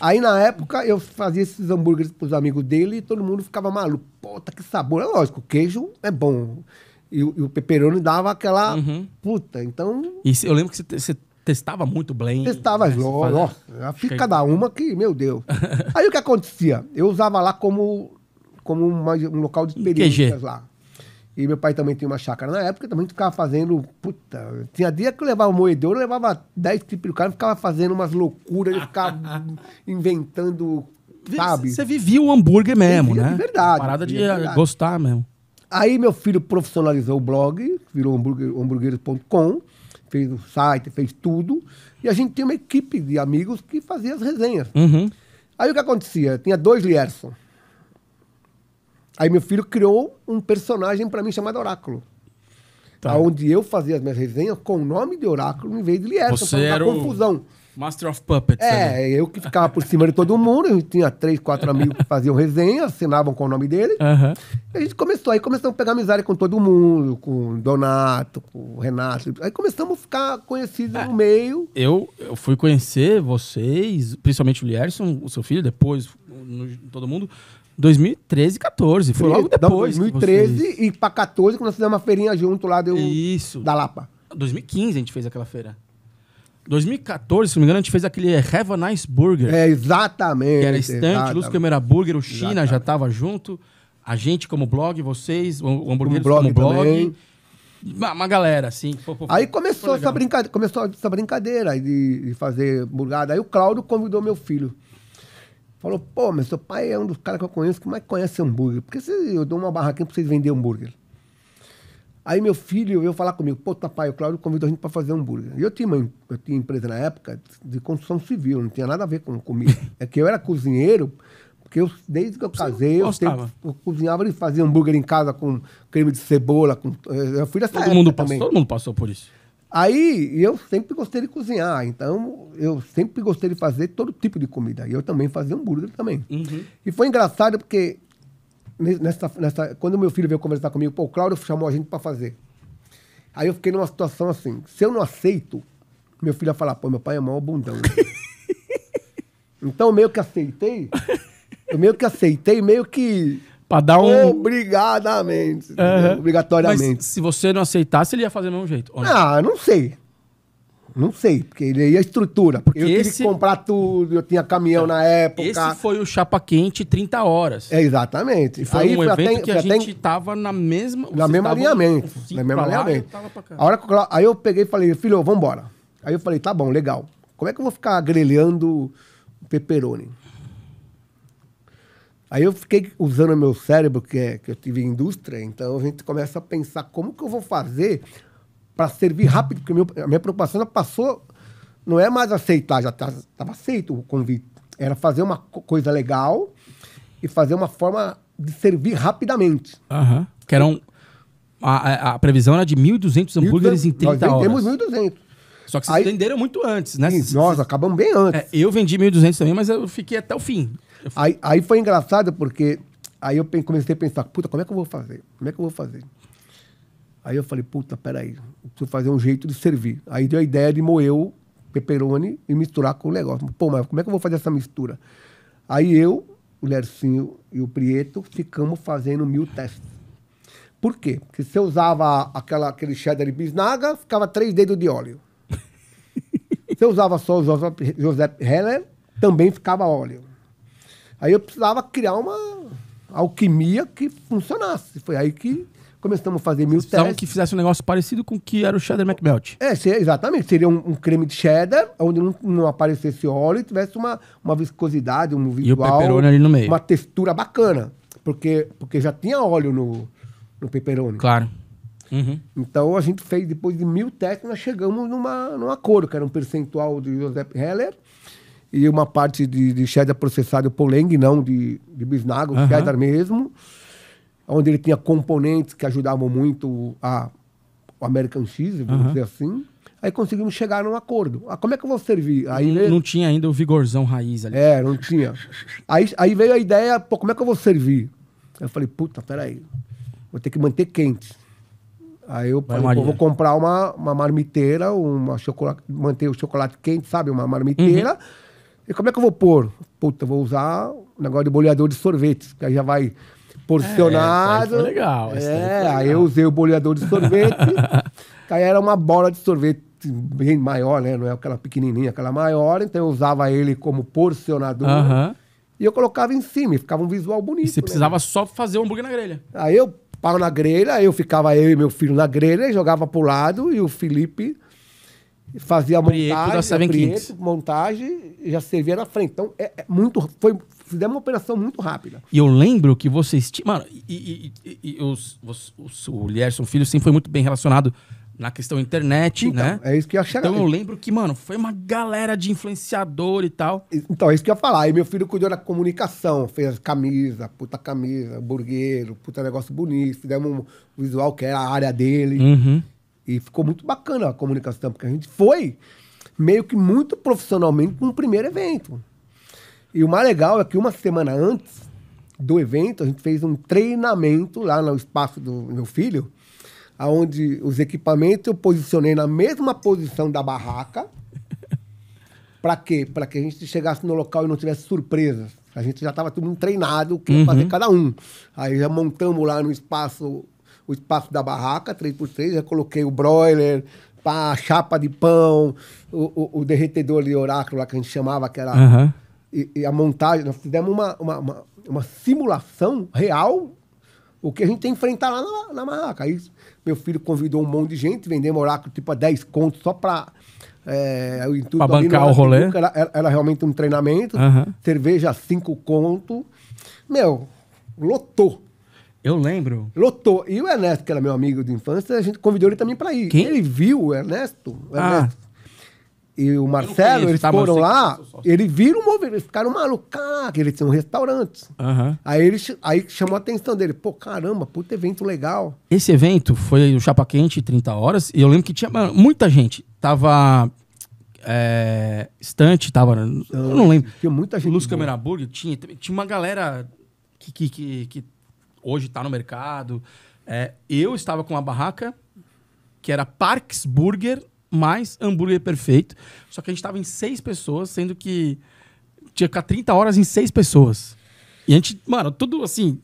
B: Aí na época eu fazia esses hambúrgueres pros amigos dele e todo mundo ficava maluco. Puta, que sabor! É lógico, o queijo é bom. E, e o peperoni dava aquela uhum. puta. Então.
A: E eu lembro que você, testava muito blend. Testava, né? ó, nossa, já fica cada
B: uma que, meu Deus. Aí o que acontecia? Eu usava lá como, como uma, um local de experiências lá. E meu pai também tinha uma chácara na época, também ficava fazendo. Puta, tinha dia que eu levava moedor, eu levava 10 e ficava fazendo umas loucuras, ele ficava inventando. Sabe? Você vivia o hambúrguer mesmo, vivia, né? De verdade. Parada de verdade.
A: gostar mesmo.
B: Aí meu filho profissionalizou o blog, virou hambúrguer, hambúrgueres.com, fez o site, fez tudo. E a gente tinha uma equipe de amigos que fazia as resenhas. Uhum. Aí o que acontecia? Tinha dois Lierson. Aí meu filho criou um personagem para mim chamado Oráculo. Tá. Onde eu fazia as minhas resenhas com o nome de Oráculo em vez de Lierson, Você era não confusão. Master of Puppets. É, ali. eu que ficava por cima de todo mundo, eu tinha três, quatro amigos que faziam resenha, assinavam com o nome dele. Uhum. E a gente começou, aí começamos a pegar amizade com todo mundo, com o Donato, com o Renato. Aí começamos a ficar conhecidos é, no meio.
A: Eu, eu fui conhecer vocês, principalmente o Lierson, o seu filho, depois no, todo mundo, 2013, 14. Foi logo depois. 2013
B: e pra 14, quando nós fizemos uma feirinha junto lá deu Isso. da Lapa. 2015 a gente fez aquela feira.
A: 2014, se não me engano, a gente fez aquele Have a Nice Burger. É, exatamente. Que era estante, Luz Câmera Burger, o China exatamente. já tava junto. A gente como blog, vocês, o hambúrguer como, como blog. Uma, uma, galera, assim. aí começou essa, brinca...
B: começou essa brincadeira de, de fazer burgada. Aí o Cláudio convidou meu filho. Falou, pô, mas seu pai é um dos caras que eu conheço que mais conhece hambúrguer. Por que eu dou uma barraquinha pra vocês vender hambúrguer? Aí meu filho veio falar comigo, pô, papai, o Cláudio convidou a gente para fazer hambúrguer. E eu tinha, uma, eu tinha empresa na época de construção civil, não tinha nada a ver com comida. É que eu era cozinheiro, porque eu, desde que eu casei, eu, sempre, eu, cozinhava e fazia hambúrguer em casa com creme de cebola. Com, eh, eu fui dessa todo mundo passou, também. Todo mundo passou por isso. Aí eu sempre gostei de cozinhar, então eu sempre gostei de fazer todo tipo de comida. E eu também fazia hambúrguer também. Uhum. E foi engraçado porque nessa, nessa, quando meu filho veio conversar comigo, pô, o Cláudio chamou a gente para fazer. Aí eu fiquei numa situação assim, se eu não aceito, meu filho ia falar, pô, meu pai é mau bundão. então meio que aceitei, eu meio que aceitei, meio que para dar um.
A: Obrigadamente. Uhum. Obrigatoriamente. Mas se você não aceitasse, ele ia fazer do mesmo jeito. Ah, não?
B: Ah, não sei. Não sei, porque ele ia é estrutura. Porque
A: eu esse- tive que comprar tudo, eu tinha caminhão é. na época. Esse foi o Chapa Quente 30 horas. É, exatamente. Foi um foi evento que a até- gente tava na mesma.
B: Na mesma alinhamento. Na mesma alinhamento. A hora que eu- aí eu peguei e falei, filho, vamos embora. Aí eu falei, tá bom, legal. Como é que eu vou ficar grelhando o pepperoni? Aí eu fiquei usando meu cérebro, que, é, que eu tive indústria, então a gente começa a pensar como que eu vou fazer para servir rápido, porque meu, a minha preocupação já passou, não é mais aceitar, já estava tá, aceito o convite. Era fazer uma coisa legal e fazer uma forma de servir rapidamente.
A: Uhum. Que eram. A, a, a previsão era de 1.200 hambúrgueres 1, 200, em 30 nós horas. Nós 1.200. Só que vocês Aí, venderam muito antes, né? Sim, nós acabamos bem antes. É, eu vendi 1.200 também, mas eu fiquei até o fim. Aí, aí foi
B: engraçado porque aí eu comecei a pensar, puta, como é que eu vou fazer? Como é que eu vou fazer? Aí eu falei, puta, peraí, preciso fazer um jeito de servir. Aí deu a ideia de moer o peperoni e misturar com o negócio. Pô, mas como é que eu vou fazer essa mistura? Aí eu, o Lercinho e o Prieto ficamos fazendo mil testes. Por quê? Porque se eu usava aquela, aquele cheddar de bisnaga, ficava três dedos de óleo. se eu usava só o Joseph Heller, também ficava óleo. Aí eu precisava criar uma alquimia que funcionasse. Foi aí que começamos a fazer mil testes. que
A: fizesse um negócio parecido com o que era o cheddar McMelt. É,
B: exatamente. Seria um, um, creme de cheddar, onde não, não aparecesse óleo e tivesse uma, uma viscosidade, um visual... E o pepperoni ali no meio. Uma textura bacana. Porque, porque já tinha óleo no, no pepperoni. Claro. Uhum. Então a gente fez, depois de mil testes, nós chegamos numa, num acordo, que era um percentual de Joseph Heller e uma parte de, de cheddar processado Poleng, não de, de bisnaga, uhum. cheddar mesmo, onde ele tinha componentes que ajudavam muito a, o American Cheese, vamos uhum. dizer assim. Aí conseguimos chegar num acordo. Ah, como é que eu vou servir? Aí não, veio... não
A: tinha ainda o vigorzão raiz ali. É, não tinha. Aí, aí veio a ideia,
B: pô, como é que eu vou servir? Eu falei, puta, peraí, vou ter que manter quente. Aí eu falei, vou comprar uma, uma marmiteira, uma chocolate, manter o chocolate quente, sabe? Uma marmiteira. Uhum e como é que eu vou pôr? Puta, vou usar um negócio de boleador de sorvete, que aí já vai porcionado. É, legal. É, legal. aí eu usei o boleador de sorvete, aí era uma bola de sorvete bem maior, né? Não é aquela pequenininha, aquela maior, então eu usava ele como porcionador. Uh -huh. E eu colocava em cima, e ficava
A: um visual bonito. E você né? precisava né? só fazer o hambúrguer na grelha.
B: Aí eu paro na grelha, eu ficava eu e meu filho na grelha, jogava pro lado e o Felipe fazia montagem, Prieto, montagem, já servia na frente. Então, é, é, muito, foi, fizemos uma operação muito
A: rápida. E eu lembro que vocês tinham... Mano, e, e, e, e os, os, os, o Lierson Filho sempre foi muito bem relacionado na questão internet, então, né? É isso que eu achei. Então eu lembro que, mano, foi uma galera de
B: influenciador e tal. Então, é isso que eu ia falar. Aí meu filho cuidou da comunicação, fez camisa, puta camisa, burgueiro, puta negócio bonito, fizemos um visual que era a área dele. Uhum. E ficou muito bacana a comunicação, porque a gente foi meio que muito profissionalmente para um primeiro evento. E o mais legal é que uma semana antes do evento, a gente fez um treinamento lá no espaço do meu filho, aonde os equipamentos eu posicionei na mesma posição da barraca. para quê? Para que a gente chegasse no local e não tivesse surpresas. A gente já estava todo mundo treinado o que uhum. fazer cada um. Aí já montamos lá no espaço o espaço da barraca, 3x3, já coloquei o broiler, pá, chapa de pão, o, o, o derretedor de oráculo lá que a gente chamava, que era. Uhum. E, e, a montagem, nós fizemos uma, uma, uma, uma, simulação real o que a gente tem que enfrentar lá na, na barraca. Aí meu filho convidou um monte de gente, vendemos oráculo tipo a 10 contos só para É, para bancar o rolê? Era, era, era, realmente um treinamento. Uhum. Cerveja, cinco conto. Meu, lotou.
A: Eu lembro.
B: Lotou. E o Ernesto, que era meu amigo de infância, a gente convidou ele também para ir. Quem? Ele viu o Ernesto. O ah. Ernesto. Ah. E o Marcelo, eles tá, foram lá, eles viram o movimento, eles ficaram malucos, ah, que eles tinham restaurantes. Uhum. Aí, ele, aí chamou a atenção dele, pô, caramba, puta evento legal.
A: Esse evento foi o Chapa Quente, 30 horas, e eu lembro que tinha muita gente. Tava é, estante, tava. Eu não lembro. Tinha muita gente. Luz Cameraburg, tinha, tinha uma galera que, que, que, que hoje está no mercado. É, eu estava com uma barraca que era Parks Burger mais hambúrguer perfeito. Só que a gente estava em seis pessoas, sendo que tinha que ficar 30 horas em seis pessoas. E a gente, mano, tudo assim.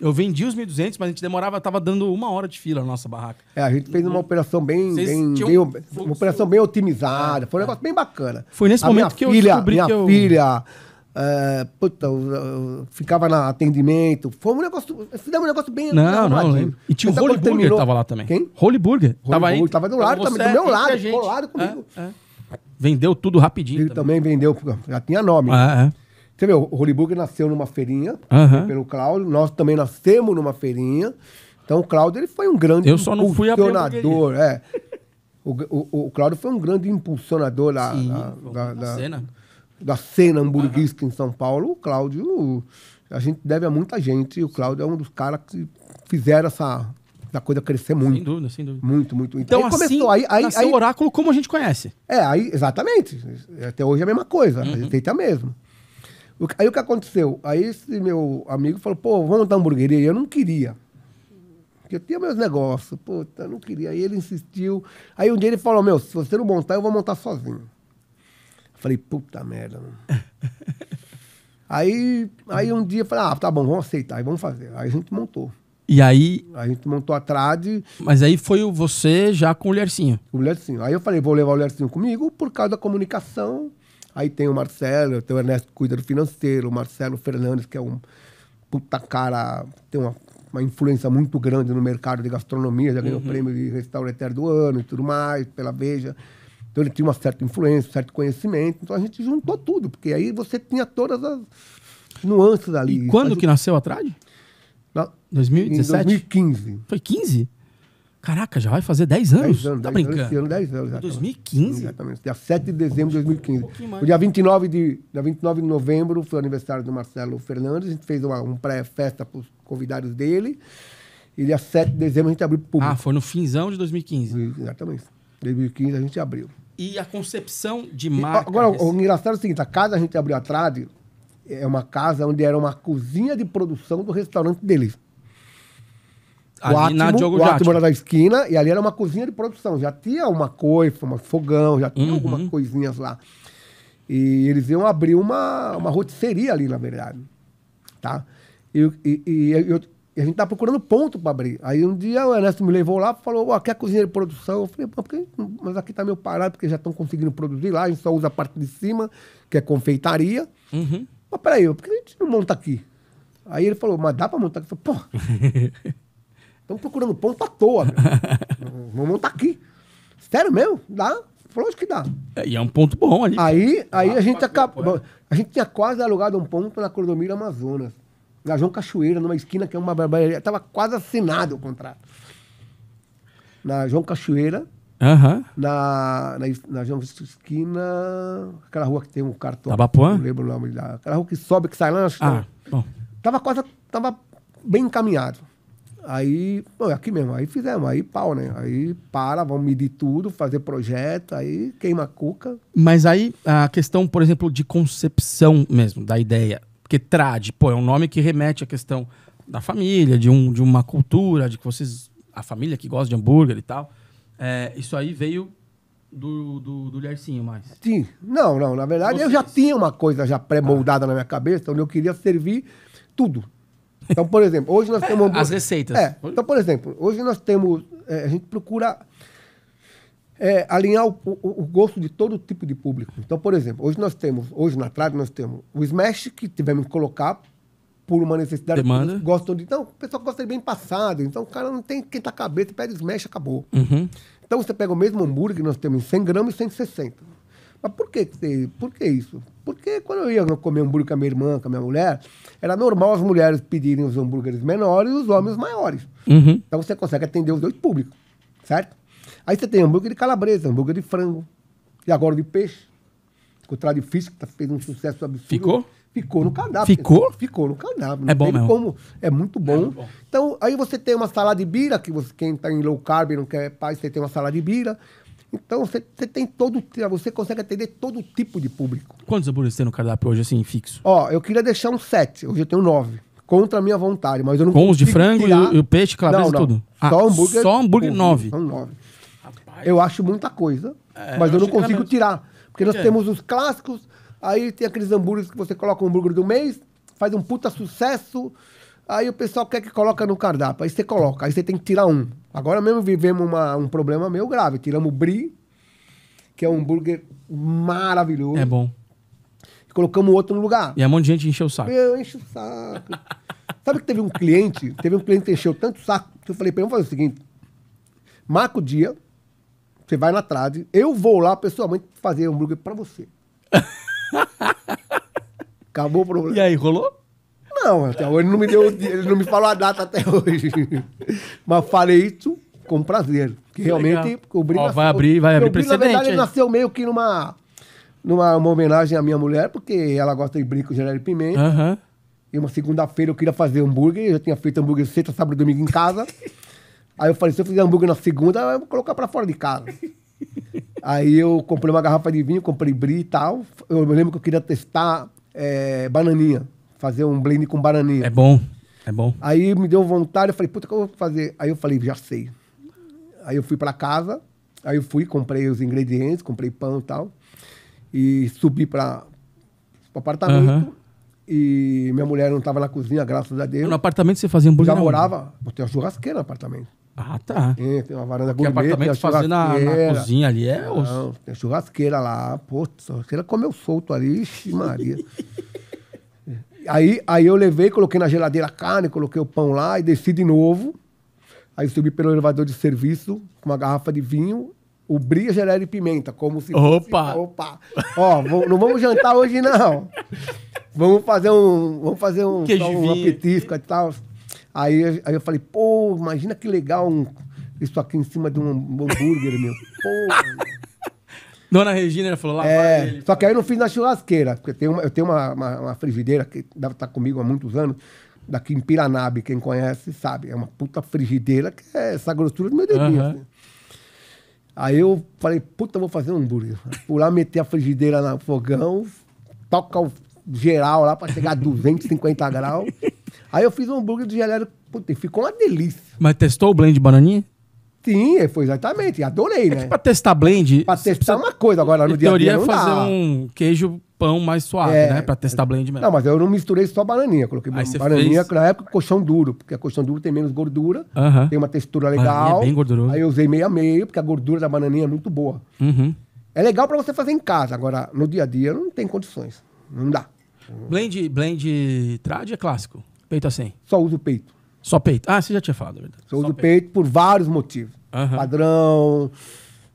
A: Eu vendi os 1.200, mas a gente demorava, tava dando uma hora de fila na nossa barraca.
B: É, a gente fez uma operação bem. bem, bem um... uma operação bem otimizada. Foi um é. negócio bem bacana. Foi nesse a momento que filha, eu descobri minha que eu. Filha, é, puta, eu, eu ficava na atendimento. Foi um negócio. Fizemos um negócio bem. Não, não, não lembro. E tinha o Holy Burger que tava lá também. Quem? Holy Burger. Holy tava Burger, aí. Tava do lado, também do meu é lado, comigo. É, é. Vendeu tudo rapidinho. Ele também, também vendeu, já tinha nome. Ah, é. Você viu, o Holy Burger nasceu numa feirinha, né, pelo Cláudio. Nós também nascemos numa feirinha. Então o Cláudio ele foi um grande Eu só não fui a é. O, o, o Cláudio foi um grande impulsionador lá, Sim, da, da, da, cena da cena hamburguesca uhum. em São Paulo, o Cláudio, a gente deve a muita gente, e o Cláudio é um dos caras que fizeram essa da coisa crescer muito. Sem
A: dúvida, sem dúvida. Muito, muito.
B: Então, aí assim, começou. Aí, aí, aí, o oráculo como a gente conhece. É, aí, exatamente. Até hoje é a mesma coisa, uhum. a receita é a mesma. aí o que aconteceu? Aí esse meu amigo falou, pô, vamos dar hamburgueria. E eu não queria. Porque eu tinha meus negócios. Puta, eu não queria. Aí ele insistiu. Aí um dia ele falou, meu, se você não montar, eu vou montar sozinho. Falei, puta merda, mano. aí, aí um dia eu falei, ah, tá bom, vamos aceitar vamos fazer. Aí a gente montou. E aí. A gente montou a trade. Mas aí foi você já com o Lercinho. O Lercinho. Aí eu falei, vou levar o Lercinho comigo por causa da comunicação. Aí tem o Marcelo, tem o Ernesto que cuida do financeiro, o Marcelo Fernandes, que é um puta cara, tem uma, uma influência muito grande no mercado de gastronomia, já ganhou o uhum. prêmio de restaurante do ano e tudo mais, pela Veja. Então ele tinha uma certa influência, um certo conhecimento. Então a gente juntou tudo, porque aí você tinha todas as nuances ali. E quando que nasceu a
A: Trade? 2017? Em 2015. Foi 15? Caraca, já vai fazer 10 anos? 10 anos tá 10 brincando? esse ano,
B: 10 anos. Exatamente. 2015? Exatamente. Dia 7 de dezembro de 2015. Um o dia 29 de, dia 29 de novembro foi o aniversário do Marcelo Fernandes. A gente fez uma, um pré-festa para os convidados dele. E dia 7 de dezembro a gente abriu para o público. Ah, foi no finzão de 2015? Exatamente. 2015 a gente abriu
A: e a concepção de marca. Agora, o
B: engraçado é o seguinte: a casa a gente abriu atrás é uma casa onde era uma cozinha de produção do restaurante deles. Ali o Atimo, na Diogo o Atimo era da esquina e ali era uma cozinha de produção. Já tinha uma coifa um fogão, já tinha uhum. algumas coisinhas lá. E eles iam abrir uma, uma rotisseria ali, na verdade. Tá? E, e, e eu, a gente tá procurando ponto para abrir. Aí um dia o Ernesto me levou lá e falou: é a cozinha de produção? Eu falei: porque, mas aqui tá meio parado, porque já estão conseguindo produzir lá, a gente só usa a parte de cima, que é confeitaria. Uhum. Mas peraí, por que a gente não monta aqui? Aí ele falou: mas dá para montar aqui? Eu falei:
A: pô,
B: estamos procurando ponto à toa, vamos montar aqui. Sério mesmo? Dá? Falou, acho que dá.
A: É, e é um ponto bom
B: ali. Aí, aí ah, a gente acabou. É. A gente tinha quase alugado um ponto na Cordomira Amazonas. Na João Cachoeira, numa esquina que é uma barbearia. Estava quase assinado o contrato. Na João Cachoeira. Uhum. Na, na, na João Esquina. Aquela rua que tem um cartão. Tabapuã? Não lembro o nome da. Aquela rua que sobe, que sai lá. Ah, bom. Tava quase. Tava bem encaminhado. Aí, bom, é aqui mesmo, aí fizemos, aí pau, né? Aí para, vamos medir tudo, fazer projeto, aí queima a cuca.
A: Mas aí a questão, por exemplo, de concepção mesmo, da ideia. Porque trad, pô, é um nome que remete à questão da família, de, um, de uma cultura, de que vocês. A família que gosta de hambúrguer e tal. É, isso aí veio do, do, do Lercinho mais. Sim.
B: Não, não. Na verdade, vocês... eu já tinha uma coisa já pré-moldada ah. na minha cabeça, onde eu queria servir tudo. Então, por exemplo, hoje nós temos. As receitas. É, então, por exemplo, hoje nós temos. É, a gente procura é, alinhar o, o, o, gosto de todo tipo de público. Então, por exemplo, hoje nós temos, hoje na Trave nós temos o Smash, que tivemos que colocar por uma necessidade. Demanda. Gostam de. então, o pessoal gosta de bem passado. Então, o cara não tem quem tá cabeça, pede Smash, acabou. Uhum. Então, você pega o mesmo hambúrguer que nós temos em 100 gramas e 160. Mas por que, por que isso? Porque quando eu ia comer hambúrguer com a minha irmã, com a minha mulher, era normal as mulheres pedirem os hambúrgueres menores e os homens maiores. Uhum. Então você consegue atender os dois públicos, certo? Aí você tem hambúrguer de calabresa, hambúrguer de frango. E agora de peixe. Contrário de físico, fez um sucesso absurdo. Ficou? Ficou no cadáver Ficou? Ficou no cadáver É bom mesmo. Como, é muito é bom. É bom. Então, aí você tem uma salada de bira, que você, quem está em low carb não quer paz, você tem uma salada de bira. Então, você, você tem todo, você consegue atender todo
A: tipo de público. Quantos hambúrgueres tem no cardápio hoje, assim, fixo?
B: Ó, eu queria deixar uns sete, hoje eu tenho nove. Contra a minha vontade, mas eu não Com os de frango tirar... e o peixe, calabresa não, não. tudo? Ah, só ah, hambúrguer. Só hambúrguer nove. São nove. Eu acho muita coisa, é, mas eu, eu não consigo tirar. Porque nós temos os clássicos, aí tem aqueles hambúrgueres que você coloca o hambúrguer do mês, faz um puta sucesso, aí o pessoal quer que coloca no cardápio. Aí você coloca, aí você tem que tirar um. Agora mesmo vivemos uma, um problema meio grave. Tiramos o Bri, que é um hambúrguer maravilhoso. É bom. E colocamos outro no lugar.
A: E é um monte de gente encheu o saco. Eu
B: encho o saco. Sabe que teve um cliente, teve um cliente que encheu tanto o saco, que eu falei pra ele, vamos fazer o seguinte, marca o dia, você vai na trave, eu vou lá pessoalmente fazer hambúrguer para você. Acabou o problema. E aí, rolou? Não, até hoje ele não me deu, ele não me falou a data até hoje. Mas falei isso com prazer, que realmente o Bri vai abrir, vai abrir o Bri, precedente. Na verdade, nasceu meio que numa numa homenagem à minha mulher, porque ela gosta de brinco de e pimenta. Uhum. E uma segunda-feira eu queria fazer hambúrguer, eu já tinha feito hambúrguer sexta, sábado e domingo em casa. Aí eu falei, se eu fizer hambúrguer na segunda, eu vou colocar pra fora de casa. Aí eu comprei uma garrafa de vinho, comprei brie e tal. Eu lembro que eu queria testar é, bananinha. Fazer um blend com bananinha. É
A: bom, é bom.
B: Aí me deu vontade, eu falei, puta, o que eu vou fazer? Aí eu falei, já sei. Aí eu fui pra casa, aí eu fui, comprei os ingredientes, comprei pão e tal. E subi pra, pro apartamento. Uhum. E minha mulher não tava na cozinha, graças a Deus. No apartamento você fazia hambúrguer? Já morava, botei a churrasqueira no apartamento.
A: Ah, tá. Tem, é,
B: tem uma varanda gourmet. tem apartamento fazendo a na, cozinha ali é? Não, tem churrasqueira lá. Pô, churrasqueira comeu solto ali. Ixi, Maria. aí, aí eu levei, coloquei na geladeira a carne, coloquei o pão lá e desci de novo. Aí subi pelo elevador de serviço com uma garrafa de vinho, o bria, geleia e pimenta, como se Opa! Fosse, opa! Ó, vou, não vamos jantar hoje não. Vamos fazer um, vamos fazer um, um, um petisco e tal. Aí, aí eu falei, pô, imagina que legal um, isso aqui em cima de um hambúrguer, meu.
C: Pô.
B: Dona Regina ela falou lá. É, ele, só que aí eu não fiz na churrasqueira, porque eu tenho uma, eu tenho uma, uma, uma frigideira que deve estar tá comigo há muitos anos, daqui em Piranabe, quem conhece sabe. É uma puta frigideira que é essa grossura do meu dedinho. Uhum. Assim. Aí eu falei, puta, vou fazer um hambúrguer. Fui lá, meter a frigideira no fogão, toca o geral lá para chegar a 250 graus. Aí eu fiz um hambúrguer de geleia. Puta, ficou uma delícia.
A: Mas testou o blend de bananinha? Sim,
B: é, foi exatamente. Adorei, é né? Que pra testar blend. Pra testar uma coisa agora no dia a dia. Não fazer dá.
A: um queijo pão mais suave, é, né? Pra testar blend mesmo. Não, mas
B: eu não misturei só bananinha. Coloquei
A: Aí bananinha, fez...
B: na época, colchão duro. Porque a colchão duro tem menos gordura, uh -huh. tem uma textura é legal. É bem gorduroso. Aí eu usei meio a meio, porque a gordura da bananinha é muito boa. Uhum. É legal pra você fazer em casa. Agora, no dia a dia, não tem condições. Não dá.
A: Blend, blend trad é clássico? Peito assim. Só uso peito. Só peito. Ah, você já tinha falado, é verdade. Só, Só uso peito. peito. por vários motivos. Uhum.
B: Padrão,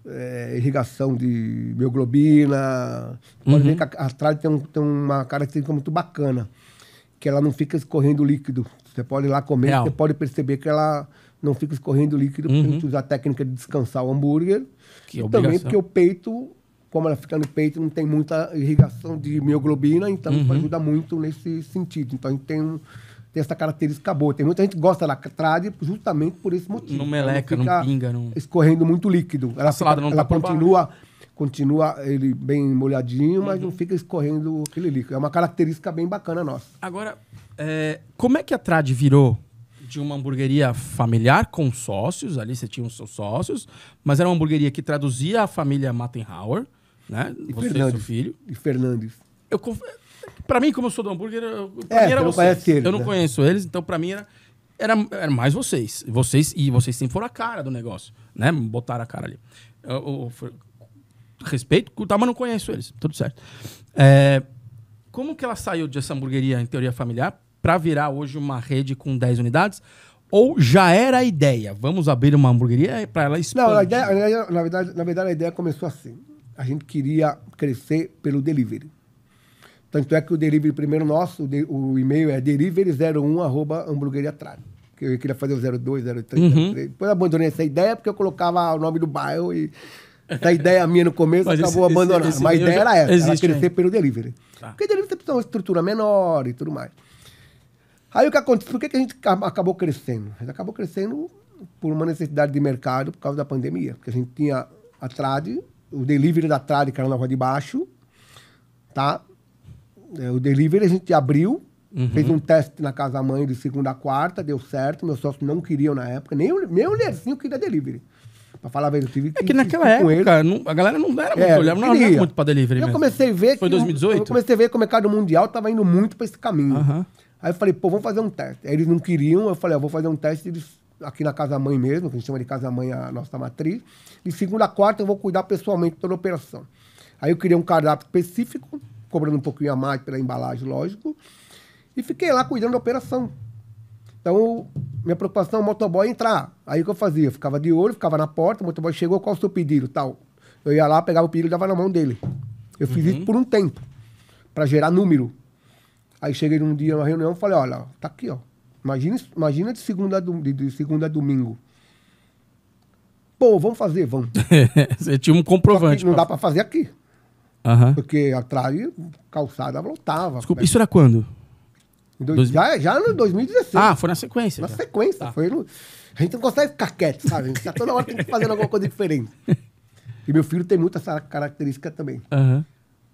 B: é, irrigação de mioglobina. Pode uhum. ver que atrás tem, um, tem, uma característica muito bacana, que ela não fica escorrendo líquido. Você pode ir lá comer, Real. você pode perceber que ela não fica escorrendo líquido, uhum. porque a gente uhum. usa a técnica de descansar o hambúrguer.
A: Que e também porque o
B: peito como ela fica no peito, não tem muita irrigação de mioglobina, então uhum. ajuda muito nesse sentido. Então a gente tem um, tem essa característica boa. Tem muita gente que gosta da trade justamente por esse motivo. Não
A: meleca, não, pinga, não.
B: Escorrendo muito líquido. Ela, fica, ela tá continua, continua ele bem molhadinho, mas uhum. não fica escorrendo aquele líquido. É uma característica bem bacana nossa.
A: Agora, é, como é que a trade virou? De uma hamburgueria familiar com sócios, ali você tinha os seus sócios, mas era uma hamburgueria que traduzia a família Mattenhauer, né? E você Fernandes, e seu filho. E Fernandes. Eu, Pra mim, como eu sou do hambúrguer, eu, pra é, mim era vocês. eu não né? conheço eles, então pra mim era, era, era mais vocês. vocês. E vocês sempre foram a cara do negócio, né? Botaram a cara ali. Eu, eu, respeito, tá, mas não conheço eles, tudo certo. É, como que ela saiu dessa hamburgueria em teoria familiar para virar hoje uma rede com 10 unidades? Ou já era a ideia? Vamos abrir uma hamburgueria para ela expandir? Não, a
B: ideia, a ideia, na, verdade, na verdade, a ideia começou assim. A gente queria crescer pelo delivery. Tanto é que o delivery primeiro nosso, o, e-mail é delivery01@hamburgueriatrado. Que eu queria fazer o 02, 03, uhum. 03. Depois abandonei essa ideia porque eu colocava o nome do bairro e essa ideia minha no começo Mas acabou abandonando. Mas a ideia era essa, era crescer pelo delivery. Tá. Porque delivery você precisa de uma estrutura menor e tudo mais. Aí o que aconteceu? Por que, que a gente acabou crescendo? A gente acabou crescendo por uma necessidade de mercado por causa da pandemia. Porque a gente tinha a trade, o delivery da trade que era na rua de baixo, tá? é, o delivery a gente abriu, uhum. fez um teste na casa mãe de segunda a quarta, deu certo. Meus sócios não queriam na época, nem, nem o Lerzinho queria delivery. Pra falar a verdade, eu tive que. É que naquela época, não, a galera não era é, muito é, olhava, não, era muito pra delivery. Eu mesmo. comecei a ver. Foi que, 2018? Eu comecei a ver que o mercado mundial tava indo muito pra esse caminho. Uhum. Aí eu falei, pô, vamos fazer um teste. Aí eles não queriam, eu falei, eu vou fazer um teste eles, aqui na Casa Mãe mesmo, que a gente chama de Casa Mãe a nossa matriz. De segunda a quarta eu vou cuidar pessoalmente toda a operação. Aí eu queria um cardápio específico, cobrando um pouquinho a mais pela embalagem, lógico. E fiquei lá cuidando da operação. Então, minha preocupação, é o motoboy entrar. Aí o que eu fazia? Eu ficava de olho, ficava na porta, o motoboy chegou, qual o seu pedido? Tal. Eu ia lá, pegava o pedido e dava na mão dele. Eu fiz uhum. isso por um tempo, para gerar número. Aí cheguei num dia numa reunião e falei, olha, tá aqui, ó. Imagina, imagina de, segunda a de, de segunda a domingo. Pô, vamos fazer, vamos. Você tinha um comprovante. Não pra... dá para fazer aqui. Aham. Porque atrás calçada lotava. Desculpa, né? isso era quando? dois- Já, já no 2016. Ah, foi na sequência. na já. sequência. Tá. Foi no- A gente não consegue ficar quieto, sabe? A gente tá toda hora tem que fazer alguma coisa diferente. E meu filho tem muito essa característica também.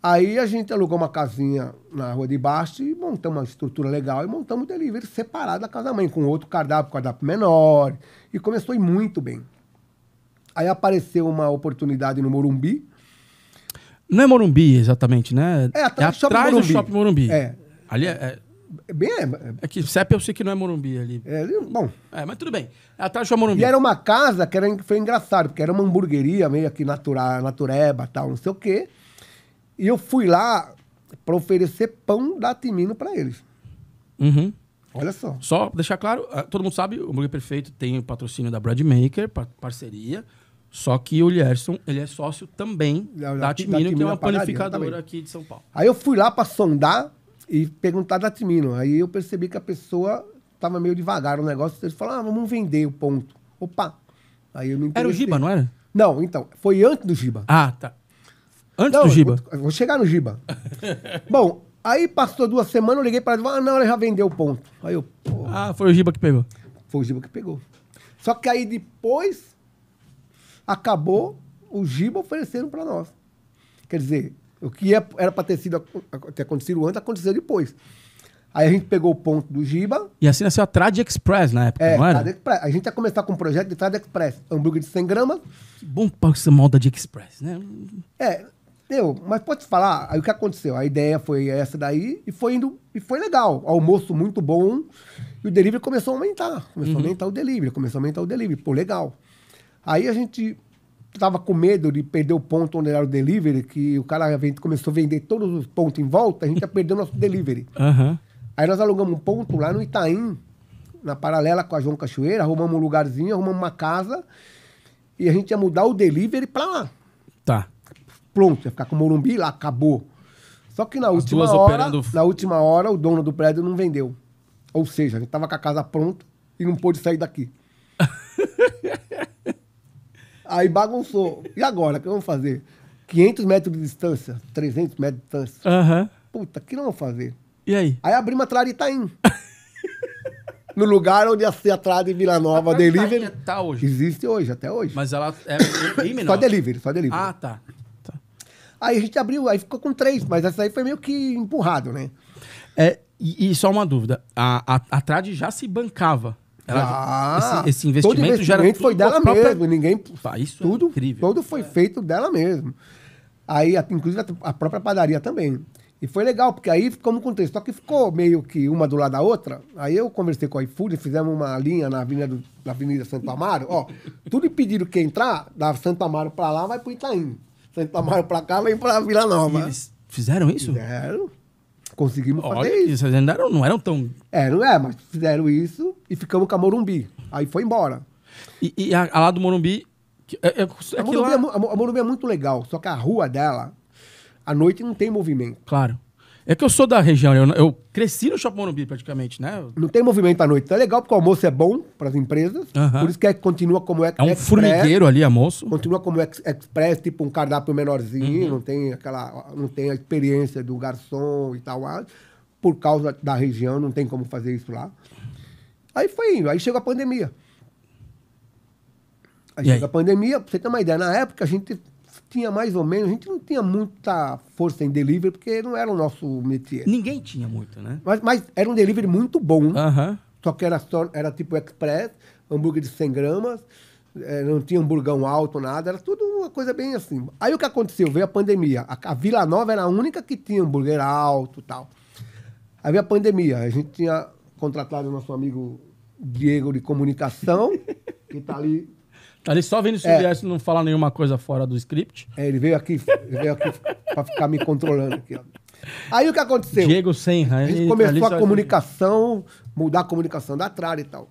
B: Aí a gente alugou uma casinha na rua de baixo e montamos uma estrutura legal e montamos o delivery separado da casa da mãe, com outro cardápio, cardápio menor. E começou a ir muito bem. Aí apareceu uma oportunidade no Morumbi,
A: não é Morumbi, exatamente, né? É, é atrás, é do, atrás Morumbi. do Shopping Morumbi. É. Ali é... é, é bem, é, é, é que CEP eu sei que não é Morumbi ali. É, ali, bom. É, mas tudo bem. É atrás do Shopping Morumbi. E era uma casa que era, foi
B: engraçado, porque era uma hamburgueria meio aqui natural, natureba, tal, não sei o quê. E eu fui lá para oferecer pão da Timino para eles.
A: Uhum. Olha só. Só deixar claro, ah, todo mundo sabe, o Hambúrguer Perfeito tem o patrocínio da Breadmaker, parceria. Só que o Lierson, ele é sócio também da, da Timino, que é uma panificadora aqui de São Paulo.
B: Aí eu fui lá para sondar e perguntar da Timino. Aí eu percebi que a pessoa estava meio devagar o negócio. Eles falaram, ah, vamos vender o ponto. Opa! Aí eu me Era o Giba, não era? Não, então, foi antes do Giba. Ah, tá. Antes não, do Giba? Vou, vou, chegar no Giba. Bom, aí passou duas semanas, eu liguei para ela, ah, não, ela já vendeu o ponto. Aí eu,
A: Pô. Ah, foi o Giba que pegou. Foi o Giba que pegou.
B: Só que aí depois acabou o Giba oferecendo para nós. Quer dizer, o que é, era para ter sido ter acontecido antes, aconteceu depois. Aí a gente pegou o ponto do Giba.
A: E assim nasceu a Trad Express na época, é, não era? Trad
B: Express. A gente ia começar com um projeto de Trad Express. Hambúrguer de 100 gramas.
A: bom para essa moda de Express, né?
B: É, eu, mas pode falar, aí o que aconteceu? A ideia foi essa daí e foi indo, e foi legal. Almoço muito bom. E o delivery começou a aumentar. Começou uhum. a aumentar o delivery, começou a aumentar o delivery. Pô, legal. Aí a gente estava com medo de perder o ponto onde era o delivery, que o cara começou a vender todos os pontos em volta, a gente ia perder o nosso delivery. Uhum. Aí nós alugamos um ponto lá no Itaim, na paralela com a João Cachoeira, arrumamos um lugarzinho, arrumamos uma casa e a gente ia mudar o delivery para lá. Tá. Pronto, ia ficar com o Morumbi lá, acabou. Só que na As última hora, operando... na última hora, o dono do prédio não vendeu. Ou seja, a gente tava com a casa pronta e não pôde sair daqui. Aí bagunçou. E agora, o que vamos fazer? 500 metros de distância, 300 metros de distância. Aham. Puta, o que nós vamos fazer? E aí? Aí abrimos a Traritaim. no lugar onde ia ser a Trad em Vila Nova Delivery. É tá hoje. Existe hoje, até hoje. Mas ela
A: é bem menor. Só delivery, só delivery. Ah, tá. Tá.
B: Aí a gente abriu, aí ficou com três, mas essa aí foi meio que empurrado, né? É, e, e só uma dúvida.
A: A, a, a Trad já se bancava ela, ah, esse, esse, investimento, todo investimento foi dela própria... mesmo.
B: Ninguém. Pá, isso é tudo, é incrível. Tudo foi é. feito dela mesmo. Aí, inclusive, a própria padaria também. E foi legal, porque aí ficou no contexto. Só que ficou meio que uma do lado da outra. Aí eu conversei com a iFood, fizemos uma linha na Avenida, do, na Avenida Santo Amaro. Ó, tudo pediram que entrar, da Santo Amaro pra lá, vai pro Itaim. Santo Amaro pra cá, vem pra Vila Nova. E eles
A: fizeram isso? Fizeram conseguimos Olha, fazer isso. Vocês ainda não, eram tão. É, não é, mas
B: fizeram isso e ficamos com a Morumbi. Aí foi embora.
A: E, e a, a lá do Morumbi. É, é, é, a, Morumbi lá... é,
B: a Morumbi é muito legal, só que a rua dela, à noite não tem movimento. Claro.
A: É que eu sou da região, eu, eu cresci no Shopping Morumbi praticamente, né? Não tem
B: movimento à noite. Então é legal porque o almoço é bom
A: para as empresas, uhum. por isso que é, continua como Express. É um formigueiro ali, almoço.
B: Continua como ex express, tipo um cardápio menorzinho, uhum. não tem aquela, não tem a experiência do garçom e tal. Ah, por causa da região, não tem como fazer isso lá. Aí foi indo, aí chegou a pandemia. Aí e chegou aí? a pandemia, pra você ter uma ideia, na época a gente tinha mais ou menos, a gente não tinha muita força em delivery, porque não era o nosso métier. Ninguém
A: tinha muito, né?
B: Mas, mas era um delivery muito bom, só que era, só, era tipo express, hambúrguer de 100 gramas, é, não tinha hamburgão alto, nada, era tudo uma coisa bem assim. Aí o que aconteceu? Veio a pandemia. A, a Vila Nova era a única que tinha hambúrguer alto e tal. Aí veio a pandemia, a gente tinha contratado o nosso amigo Diego de comunicação, que está ali
A: Ali só vendo se é. viesse não falar nenhuma coisa fora do script. É, ele veio aqui, ele veio aqui pra ficar me controlando aqui, ó.
B: Aí o que aconteceu? Diego Senra.
A: A gente começou a
B: comunicação, mudar a comunicação da Trara e tal.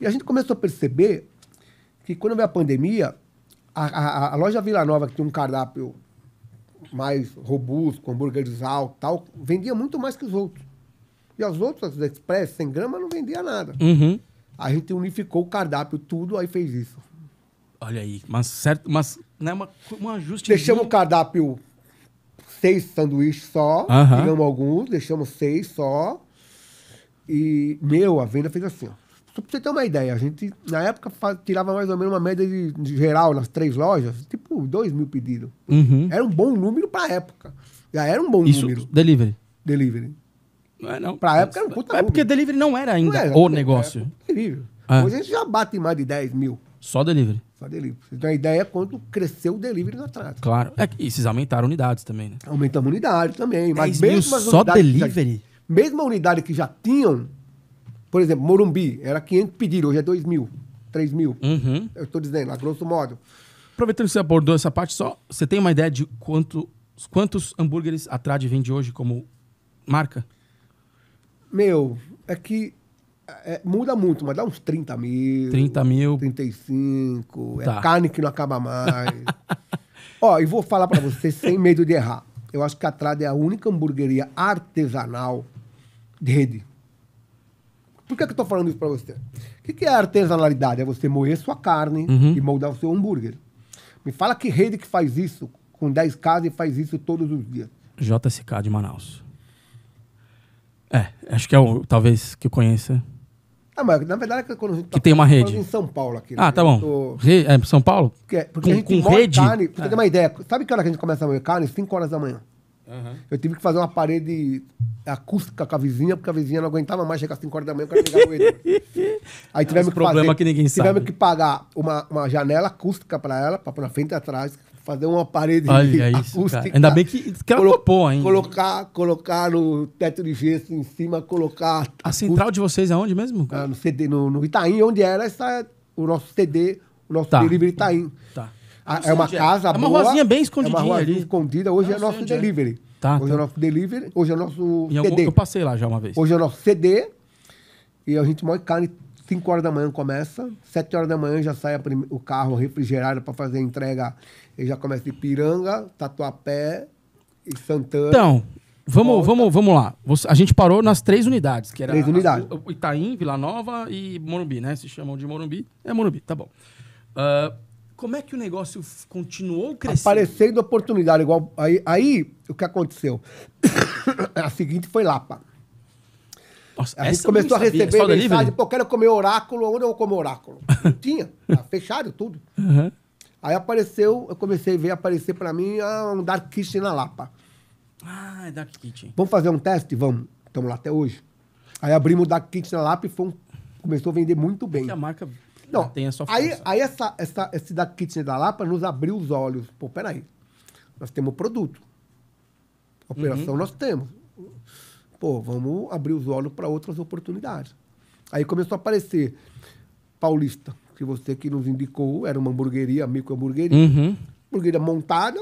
B: E a gente começou a perceber que quando veio a pandemia, a, a, a loja Vila Nova, que tinha um cardápio mais robusto, com hambúrgueres alto tal, vendia muito mais que os outros. E as outras, as Express, 100 gramas, não vendia nada. Uhum. A gente unificou o cardápio, tudo, aí fez isso.
A: Olha aí, mas certo, mas
B: né, uma, um ajuste. Deixamos o cardápio seis sanduíches só, tiramos alguns, deixamos seis só. E, meu, a venda fez assim, ó. Só pra você ter uma ideia, a gente, na época, faz, tirava mais ou menos uma média de, de, geral nas três lojas, tipo, dois mil pedidos. Uhum. Era um bom número pra época. Já era um bom Isso, número.
A: Delivery. Delivery.
B: Não é, não. Pra época era um puta É porque delivery não era ainda não era, o negócio. delivery. É. Hoje a gente já bate mais de 10 mil.
A: Só delivery.
B: Só tá, delivery. Então ideia quanto cresceu o delivery na Trata.
A: Claro. É, e vocês aumentaram unidades também, né? Aumentamos unidades
B: também. Mas mesmo as só delivery? Já, mesmo a unidade que já tinham, por exemplo, Morumbi, era 500 pedidos, hoje é 2 mil, 3 mil. Uhum. Eu estou dizendo, a grosso modo.
A: Aproveitando que você abordou essa parte, só você tem uma ideia de quanto, quantos hambúrgueres a Trade vende hoje como marca?
B: Meu, é que é, muda muito, mas dá uns 30 mil. 30
A: mil. 35. É tá. É carne
B: que não acaba mais. Ó, e vou falar para você sem medo de errar. Eu acho que a Trada é a única hamburgueria artesanal de rede. Por que, que eu tô falando isso para você? O que, que, é artesanalidade? É você moer sua carne uhum. e moldar o seu hambúrguer. Me fala que rede que faz isso com 10 casas e faz isso todos os dias.
A: JSK de Manaus. É, acho que é o talvez que eu conheça.
B: Ah, mas na verdade, é quando a gente tá que tem uma rede. em São Paulo aqui. Ah, né? tá bom. Tô... Re... É,
A: São Paulo? Porque,
B: porque com, a gente com rede? carne. Pra você é. ter uma ideia, sabe que hora que a gente começa a moer carne? 5 horas da manhã.
C: Uhum.
A: Eu
B: tive que fazer uma parede acústica com a vizinha, porque a vizinha não aguentava mais chegar às 5 horas da manhã, o cara ligava Aí tivemos é um que problema fazer, que ninguém tivemos sabe. Tivemos que pagar uma, uma janela acústica para ela, para na frente e atrás, fazer uma parede Olha isso, acústica. Cara. Ainda bem
A: que colo topou, ainda.
B: Colocar, colocar no teto de gesso em cima, colocar... A acústica. central de vocês é onde mesmo? Ah, no, CD, no, no, Itaim, onde era essa, o nosso CD, o nosso tá. delivery Itaim. Tá. Ah, é a, é? é uma casa é. É uma ruazinha bem escondidinha é uma ruazinha ali. escondida. Hoje é nosso é. delivery. Tá, é. Tá, hoje tá. é nosso delivery, hoje é nosso em CD. Algum, eu
A: passei lá já uma vez.
B: Hoje é nosso CD e a gente moe carne 5 horas da manhã começa, 7 horas da manhã já sai o carro refrigerado para fazer a entrega ele já começa de Piranga, Tatuapé e Santana. Então,
A: vamos, vamos, vamos lá. A gente parou nas três unidades, que era três unidades. As, Itaim, Vila Nova e Morumbi, né? Se chamam de Morumbi. É Morumbi, tá bom. Uh, como é que o negócio continuou crescendo?
B: Aparecendo oportunidade. Igual, aí, aí o que aconteceu? a seguinte foi Lapa.
A: Nossa, a gente começou a receber é mensagem,
B: pô, quero comer oráculo, onde eu vou comer oráculo? Não tinha, tá fechado tudo. Uhum. Aí apareceu, eu comecei a ver aparecer para mim ah, um Dark Kitchen na Lapa.
A: Ah, é Dark Kitchen.
B: Vamos fazer um teste? Vamos. Estamos lá até hoje. Aí abrimos o Dark Kitchen na Lapa e foi um... começou a vender muito bem. Porque é a marca Não, tem a sua força. Aí, aí essa, essa, esse Dark Kitchen da Lapa nos abriu os olhos. Pô, peraí. Nós temos produto. operação uhum. nós temos. Pô, vamos abrir os olhos para outras oportunidades. Aí começou a aparecer paulista, que você que nos indicou, era uma hamburgueria, micro hamburgueria, uhum. hamburgueria montada,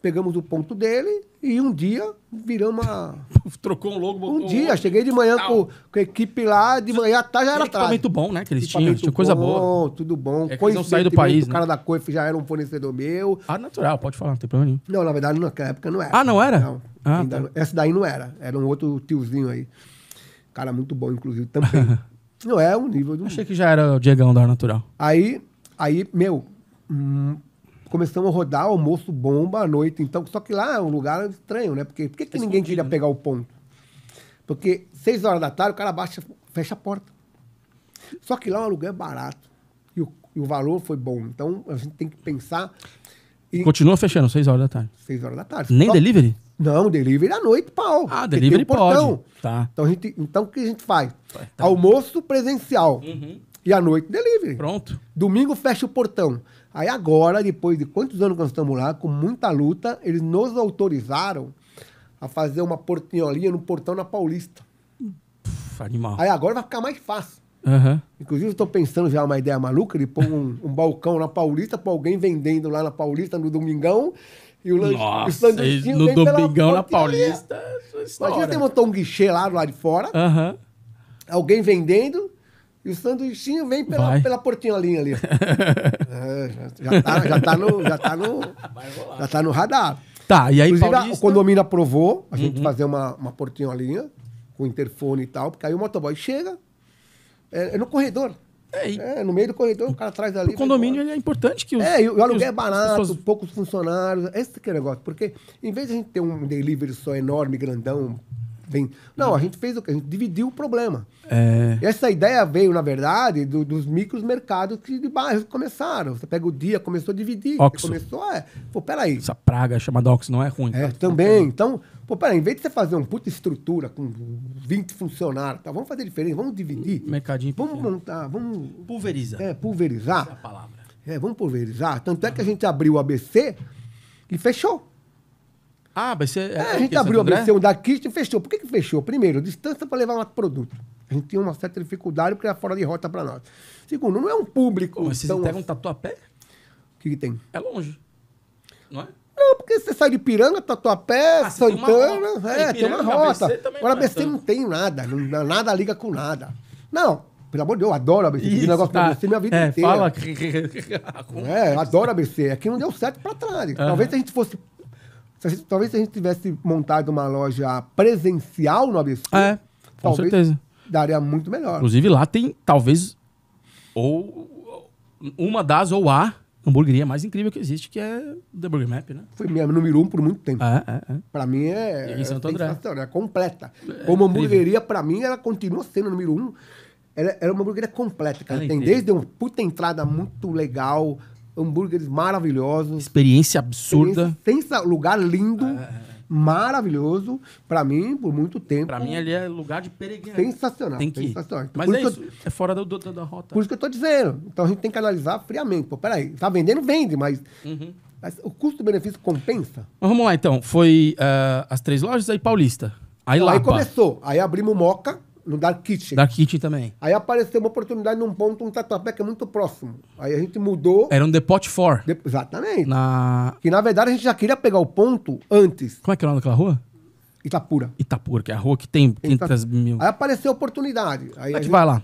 B: pegamos o ponto dele e um dia viramos uma.
A: Trocou um logo, botou Um dia,
B: cheguei de manhã com, com, a equipe lá, de manhã tarde tá, já era tarde. Equipamento bom, né? Que eles tinham, tinha coisa bom, boa. Tudo bom. tudo bom. Coisa é não do país. O né? cara né? da Coif já era um fornecedor meu. Ah, natural, pode falar, não tem problema nenhum. Não, na verdade, naquela época não era. Ah, não era? Não. Ah, tá. Essa daí não era. Era um outro tiozinho aí. Cara muito bom, inclusive, também.
A: Não é o nível do. Achei que já era o Diegão da Natural.
B: Aí, aí meu, hum, começamos a rodar, almoço bomba à noite, então. Só que lá é um lugar estranho, né? Porque por que, que é ninguém queria né? pegar o ponto? Porque seis horas da tarde o cara baixa, fecha a porta. Só que lá o aluguel é barato. E o, e o valor foi bom. Então a gente tem que pensar. E...
A: Continua fechando, seis horas da tarde.
B: seis horas da tarde. Nem Só delivery? Não, delivery à noite, pau. Ah, delivery pode. Tá. Então, a gente, então o que a gente faz? Tá. Então. Almoço presencial. Uhum. E à noite, delivery. Pronto. Domingo fecha o portão. Aí agora, depois de quantos anos que nós estamos lá, com muita luta, eles nos autorizaram a fazer uma portinholinha no portão na Paulista. Pff, animal. Aí agora vai ficar mais fácil. Uhum. Inclusive, eu estou pensando já uma ideia maluca de pôr um, um balcão na Paulista para alguém vendendo lá na Paulista no domingão e o lanche, Nossa, o no Domingão na Paulista. Imagina você montou um guichê lá do lado de fora, uh -huh. alguém vendendo, e o sanduichinho vem pela, pela portinholinha ali. é, já, já, tá, já, tá no, já, tá no, já tá no radar. Tá, e aí Inclusive, Paulista... o condomínio aprovou a gente uhum. fazer uma, uma portinholinha com interfone e tal, porque aí o motoboy chega é, é no corredor. É, e... é, no meio do corredor, o cara traz ali. O condomínio ele é importante que os. É, e o aluguel é barato, pessoas... poucos funcionários. Esse que é o negócio. Porque em vez de a gente ter um delivery só enorme, grandão, vem. Não, a gente fez o quê? A gente dividiu o problema. É... Essa ideia veio, na verdade, do, dos micros mercados que de bairros começaram. Você pega o dia, começou a dividir. Oxo. Começou, é. Pô, peraí. Essa
A: praga chamada Ox não é ruim. É, tá? também.
B: Então, Pô, peraí, em vez de você fazer uma puta estrutura com 20 funcionários, tá, vamos fazer diferente, vamos dividir. Mercadinho Vamos pequeno. montar, vamos... Pulverizar. É, pulverizar. Essa é a palavra. É, vamos pulverizar. Tanto é que a gente abriu o ABC e fechou. Ah, ABC... É, é, a é gente abriu o ABC, um da Kist e fechou. Por que, que fechou? Primeiro, distância para levar um produto. A gente tinha uma certa dificuldade porque era fora de rota para nós. Segundo, não é um público. Mas vocês então, pegam um tatuapé? O que, que tem? É longe. Não é? porque você sai de Piranga, Tatuapé, tá ah, Santana, tem é, tem uma é, rota. ABC Agora, BC então. não tem nada, não, nada liga com nada. Não, pelo amor de Deus, eu adoro BC Isso, negócio tá. BC minha vida é, inteira.
C: Fala.
B: é, adoro BC. Aqui é não deu certo pra trás. Uhum. Talvez se a gente fosse. Se a gente, talvez se a gente tivesse montado uma loja presencial no ABC. É, com certeza. Daria muito melhor. Inclusive,
A: lá tem, talvez, ou uma das ou a hamburgueria mais incrível que existe, que é The Burger Map, né?
B: Foi minha número um por muito tempo. É, é, é.
A: Pra mim é.
B: é em Santo É completa. É, Como hamburgueria, pra mim, ela continua sendo número um. Ela, ela é uma hamburgueria completa, cara. Ela é Tem incrível. desde uma puta entrada muito legal, hambúrgueres maravilhosos.
A: Experiência absurda.
B: Experiência, lugar lindo. É, é maravilhoso. Pra mim, por muito tempo. Pra mim, ali
A: é lugar de peregrinação.
B: Sensacional. Tem que ir. Sensacional. Então, Mas é isso.
A: Eu... É fora do, do, da rota.
B: Por isso que eu tô dizendo. Então a gente tem que analisar friamente. Pô, peraí, tá vendendo? Vende, mas... Uhum. o custo-benefício compensa?
A: vamos lá, então. Foi uh, as três lojas, aí Paulista. Aí, então, aí começou.
B: Aí abrimos Moca no Dark Kitchen. Dark Kitchen também. Aí apareceu uma oportunidade num ponto, um tatuapé que é muito próximo. Aí a gente mudou.
A: Era um The for.
B: 4. De... Exatamente. Na... Que na verdade a gente já queria pegar o ponto antes. Como é que era é naquela rua? Itapura.
A: Itapura, que é a rua que tem 500 então, Ita... mil. Aí
B: apareceu a oportunidade. Aí, é a gente vai lá.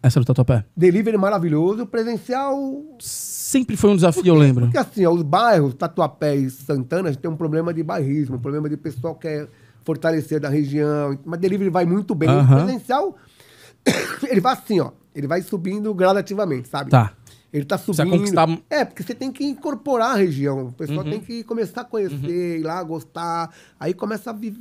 A: Essa do Tatuapé.
B: Delivery maravilhoso, presencial. Sempre foi um desafio, eu lembro. Porque assim, os bairros, Tatuapé e Santana, a gente tem um problema de bairrismo, um problema de pessoal que é Fortalecer da região. Mas delivery vai muito bem. Uhum. O presencial, ele vai assim, ó. Ele vai subindo gradativamente, sabe? Tá. Ele tá subindo. Conquistar... É, porque você tem que incorporar a região. O pessoal uhum. tem que começar a conhecer, uhum. ir lá, gostar. Aí começa a viver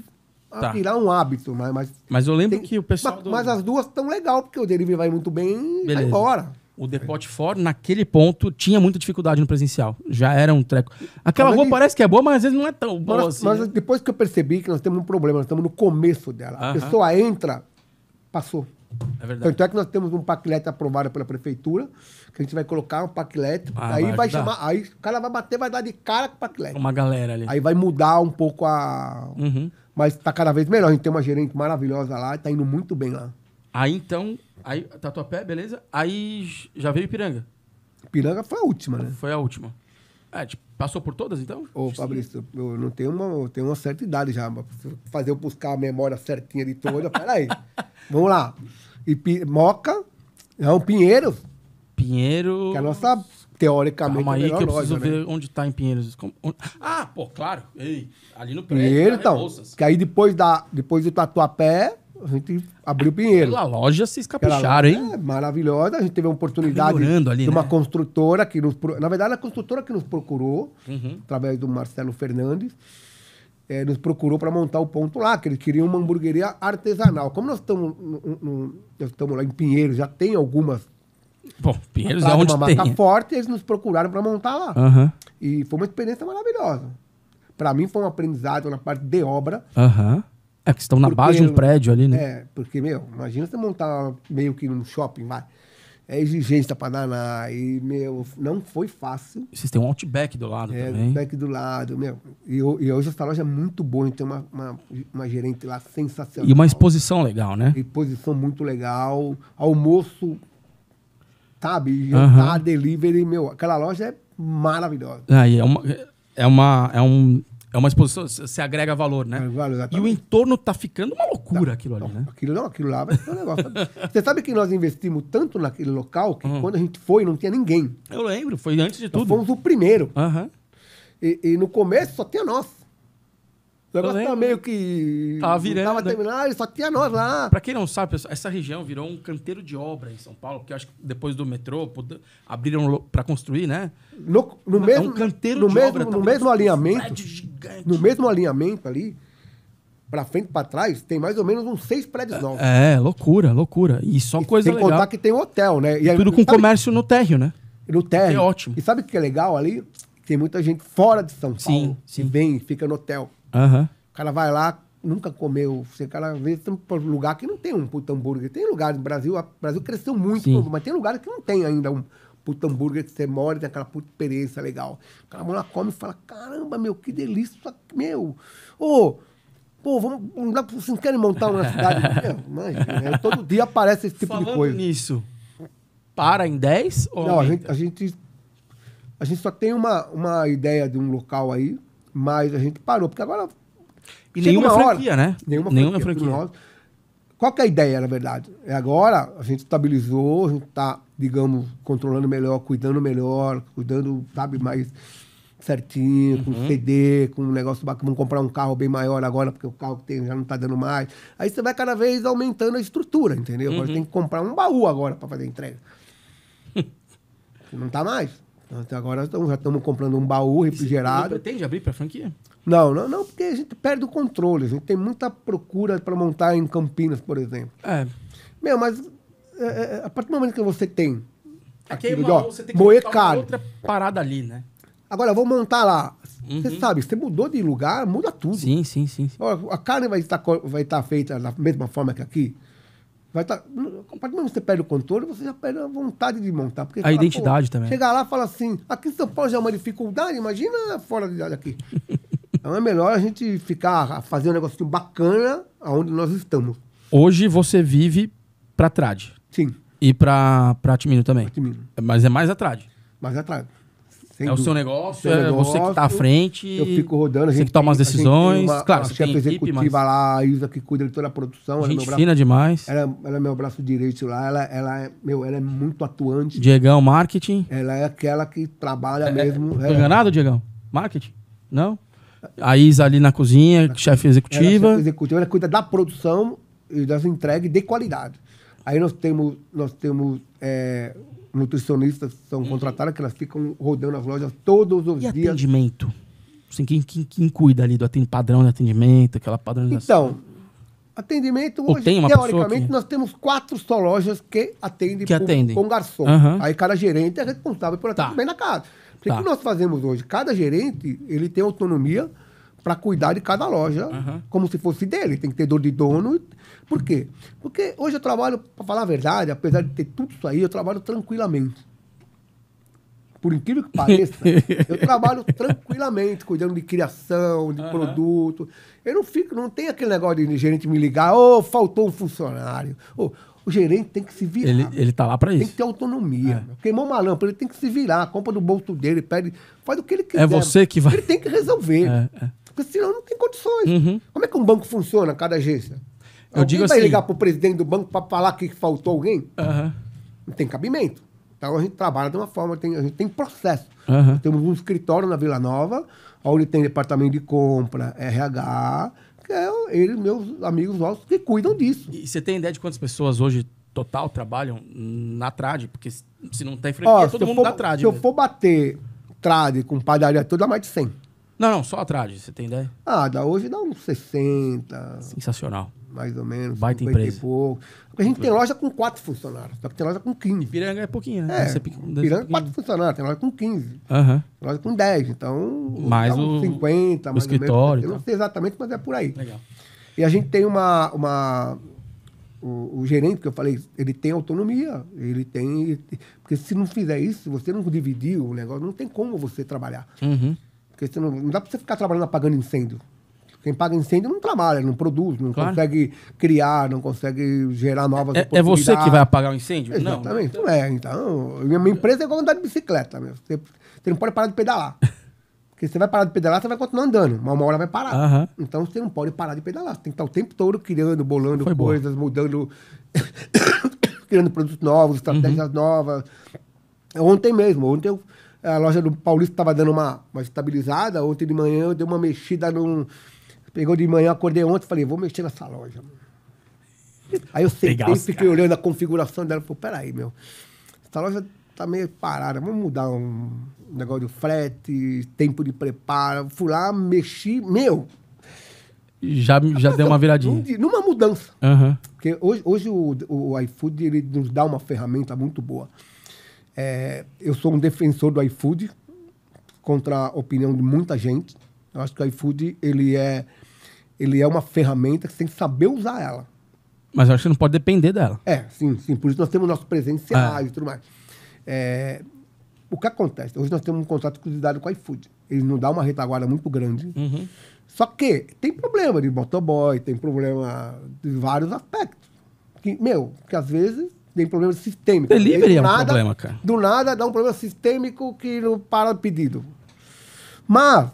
B: tá. virar um hábito, mas... Mas,
A: mas eu lembro tem, que
B: o pessoal... Mas, do... mas as duas estão legal, porque o delivery vai muito bem e vai embora.
A: O Depot For, naquele ponto, tinha muita dificuldade no presencial. Já era um treco. Aquela rua parece que é boa, mas às vezes não é tão boa assim. Mas né?
B: depois que eu percebi que nós temos um problema, nós estamos no começo dela. A uh -huh. pessoa entra, passou. É verdade. Tanto é que nós temos um paquilete aprovado pela prefeitura, que a gente vai colocar um paquilete, ah, aí vai, vai chamar, aí o cara vai bater, vai dar de cara com o paquilete. Uma galera ali. Aí vai mudar um pouco a... Uhum. Mas tá cada vez melhor, a gente tem uma gerente maravilhosa lá, tá indo muito bem lá.
A: Aí então, aí Tatuapé, beleza? Aí já veio Ipiranga. Piranga foi a última, né? Foi a última. É, tipo, passou por todas, então?
B: Ô, Fabrício, eu não tenho uma, eu tenho uma certa idade já, mas fazer eu buscar a memória certinha de toda, peraí. Vamos lá. Ipi, Moca,
A: não, é Pinheiro. Pinheiro. Que é a nossa, teoricamente, Calma é aí que eu preciso loja, né? ver né? onde tá em Pinheiros. Como, Ah, pô, claro. Ei, ali no prédio. Pinheiro, né? então.
B: Que aí depois, da, depois do Tatuapé, a gente abriu Pinheiro. Pela loja vocês capricharam, hein? É, maravilhosa. A gente teve a oportunidade ali, de uma né? construtora que nos. Na verdade, a construtora que nos procurou, uhum. através do Marcelo Fernandes, é, nos procurou para montar o ponto lá, que eles queriam uma hamburgueria artesanal. Como nós estamos nós estamos lá em Pinheiro, já tem algumas. Bom, Pinheiros é onde uma tem. marca forte, eles nos procuraram para montar lá. Uhum. E foi uma experiência maravilhosa. Para mim foi um aprendizado na parte de obra.
A: Aham. Uhum é, que estão na porque, base de um prédio ali, né? É,
B: porque, meu, imagina você montar meio que num shopping, vai. É exigência para danar. E, meu, não foi fácil.
A: vocês têm um outback do lado
B: é, também. Outback do lado, meu. E, e hoje essa loja é muito boa, então uma, uma, uma gerente lá sensacional. E uma
A: exposição legal, né?
B: Exposição muito legal. Almoço, sabe? Jantar, uhum. delivery, meu. Aquela loja é
A: maravilhosa. Aí ah, é uma. É, uma, é um é uma exposição, você agrega valor, né? É, valor, e o entorno tá ficando uma loucura tá. aquilo ali, né? Aquilo não, aquilo lá vai ficar um negócio. você sabe que nós
B: investimos tanto naquele local que uhum. quando a gente foi não tinha ninguém.
A: Eu lembro, foi antes de nós tudo. Fomos o
B: primeiro. Uhum. E, e, no começo só tinha nós. O negócio tá meio
A: que. Tava tá virando. Tava né? terminando, só tinha nós lá. Pra quem não sabe, pessoal, essa região virou um canteiro de obra em São Paulo, porque acho que depois do metrô abriram pra construir, né? No, no é mesmo, um canteiro no de mesmo, obra. No tá mesmo alinhamento.
B: No mesmo alinhamento ali, pra frente e pra trás, tem mais ou menos uns seis prédios novos.
A: É, é loucura, loucura. E só e coisa legal. que contar que
B: tem um hotel, né? E Tudo com sabe? comércio
A: no térreo, né?
B: No térreo. É ótimo. E sabe o que é legal ali? Tem muita gente fora de São Paulo. Sim, Que vem, fica no hotel. Uhum. O cara vai lá, nunca comeu. Você, cara, vê tem um lugar que não tem um puto hambúrguer. Tem lugar no Brasil, o Brasil cresceu muito, Sim. mas tem lugares que não tem ainda um puto hambúrguer que você mora e tem aquela puta experiência legal. O cara lá come e fala: caramba, meu, que delícia, meu. Ô. Oh, pô, vamos, não dá, vocês querem montar uma cidade? Meu, imagina, né? todo dia aparece esse tipo Falando de coisa. nisso,
A: para em 10? não, a gente,
B: a gente, a gente, só tem uma, uma ideia de um local aí, mas a gente parou, porque agora.
A: E nenhuma franquia, né? Nenhuma, nenhuma franquia. franquia.
B: Qual é a ideia, na verdade? É agora a gente estabilizou, a gente está, digamos, controlando melhor, cuidando melhor, cuidando, sabe, mais certinho, com uhum. CD, com um negócio bacana. Vamos comprar um carro bem maior agora, porque o carro que tem já não está dando mais. Aí você vai cada vez aumentando a estrutura, entendeu? Uhum. Agora tem que comprar um baú agora para fazer entrega. não está mais até agora já estamos comprando um baú refrigerado. Você
A: pretende abrir para franquia?
B: Não, não, não, porque a gente perde o controle. A gente tem muita procura para montar em Campinas, por exemplo. É. Meu, mas é, é, é a partir do momento que você tem.
A: Aqui é aquilo, é uma, ó, você tem que moer outra parada ali, né?
B: Agora, vou montar lá. Uhum. Você sabe, você mudou de lugar, muda tudo. Sim, sim, sim. sim. Ó, a carne vai estar, vai estar feita da mesma forma que aqui. Vai tá, a partir do momento que você perde o controle, você já perde a vontade de montar. Porque a fala, identidade também. Chegar lá e falar assim, aqui em São Paulo já é uma dificuldade, imagina fora daqui. então é melhor a gente ficar, fazer um negócio bacana aonde nós estamos.
A: Hoje você vive pra trade. Sim. E pra, pra Timino também. Pra Timino. Mas é mais a Mais a sem é dúvida. o seu negócio, é negócio, você que está à frente. Eu fico rodando. A gente, você que toma as decisões. Uma, claro, a chefe executiva equipe, mas...
B: lá, a Isa, que cuida de toda a produção. É gente braço, fina demais. Ela, ela, é meu braço direito lá. Ela, ela, é, meu, ela é muito atuante.
A: Diegão, marketing.
B: Ela é aquela que trabalha é, é mesmo. É, enganado,
A: Diegão? Marketing? Não? A Isa ali na cozinha, chefe executiva. Ela, é chefe
B: executiva. Ela cuida da produção e das entregas de qualidade. Aí nós temos, nós temos é, nutricionistas são uhum. contratadas, que elas ficam rodando as lojas
A: todos os e dias. atendimento? Assim, quem, quem, quem cuida ali do atendimento padrão de atendimento, aquela padronização? Então,
B: atendimento Ou hoje, tem uma teoricamente, que... nós temos quatro só lojas que atendem, que atendem. com garçom. Uhum. Aí cada gerente é responsável por tá. atendimento tá. na casa. O que, tá. que nós fazemos hoje? Cada gerente, ele tem autonomia para cuidar de cada loja, uhum. como se fosse dele. Tem que ter dor de dono. Por quê? Porque hoje eu trabalho, para falar a verdade, apesar de ter tudo isso aí, eu trabalho tranquilamente. Por incrível que pareça, eu trabalho tranquilamente, cuidando de criação, de uhum. produto. Eu não fico, não tem aquele negócio de gerente me ligar, ô, oh, faltou um funcionário. Oh, o gerente tem que se virar. Ele,
A: ele tá lá para isso. Tem que
B: ter autonomia. É. Queimou uma lâmpada, ele tem que se virar. Compra do bolso dele, pede, faz o que ele é quiser. É você que vai. Ele tem que resolver. É, é. Porque senão não tem condições. Uhum. Como é que um banco funciona, cada agência?
C: Eu alguém digo vai assim... ligar
B: para o presidente do banco para falar que faltou alguém? Uhum. Não tem cabimento. Então a gente trabalha de uma forma, tem, a gente tem processo. Uhum. Temos um escritório na Vila Nova, onde tem departamento de compra, RH, que é eles, meus amigos nossos, que cuidam disso.
A: E você tem ideia de quantas pessoas hoje total trabalham na Trade? Porque se não tem tá franquia, Ó, é todo mundo for, na Trade. Se mesmo. eu for
B: bater Trade com padaria toda, mais de 100.
A: Não, não, só atrás, você tem ideia?
B: Ah, da hoje dá uns 60. Sensacional. Mais ou menos. Baita empresa. pouco. a gente tem loja
A: com 4 funcionários,
B: só que tem loja com 15. Piranga é pouquinho, né? É, Piranga é 4 funcionários, tem loja com 15. Uhum. loja com 10, então... Mais o... 50, o mais escritório. Eu não sei exatamente, mas é por aí. Legal. E a gente tem uma... uma o, o, gerente que eu falei, ele tem autonomia, ele tem... Porque se não fizer isso, se você não dividir o negócio, não tem como você trabalhar. Uhum. Porque você não, não dá para você ficar trabalhando apagando incêndio. Quem paga incêndio não trabalha, não produz, não claro. consegue criar, não consegue gerar novas é, É você que vai apagar
A: o incêndio? Exatamente.
B: Não, não é. Então, minha empresa é igual andar de bicicleta. Meu. Você, você não pode parar de pedalar. Porque você vai parar de pedalar, você vai continuar andando, mas uma hora vai parar. Uhum. Então você não pode parar de pedalar. Você tem que estar o tempo todo criando, bolando Foi coisas, boa. mudando, criando produtos novos, uhum. estratégias uhum. novas. Ontem mesmo, ontem eu a loja do Paulista estava dando uma, uma estabilizada. Ontem de manhã eu dei uma mexida num. Pegou de manhã, acordei ontem falei, vou mexer nessa loja. Aí eu sentei, Legal, fiquei cara. olhando a configuração dela. Falei, peraí, meu. Essa loja tá meio parada. Vamos mudar um negócio de frete, tempo de preparo. Fui lá, mexi. Meu!
A: Já, já deu uma viradinha.
B: Numa mudança. Uhum. Porque hoje, hoje o, o iFood ele nos dá uma ferramenta muito boa. É, eu sou um defensor do iFood, contra a opinião de muita gente. Eu acho que o iFood ele é, ele é uma ferramenta que você tem que saber usar ela.
A: Mas eu acho que não pode depender dela.
B: É, sim, sim. Por isso nós temos nossos presenciais é. e tudo mais. É, o que acontece? Hoje nós temos um contrato de exclusividade com o iFood. Ele não dá uma retaguarda muito grande. Uhum. Só que tem problema de motoboy, tem problema de vários aspectos. Que, meu, que às vezes tem problema sistêmico. Delivery é um nada, problema, cara. Do nada dá um problema sistêmico que não para o pedido. Mas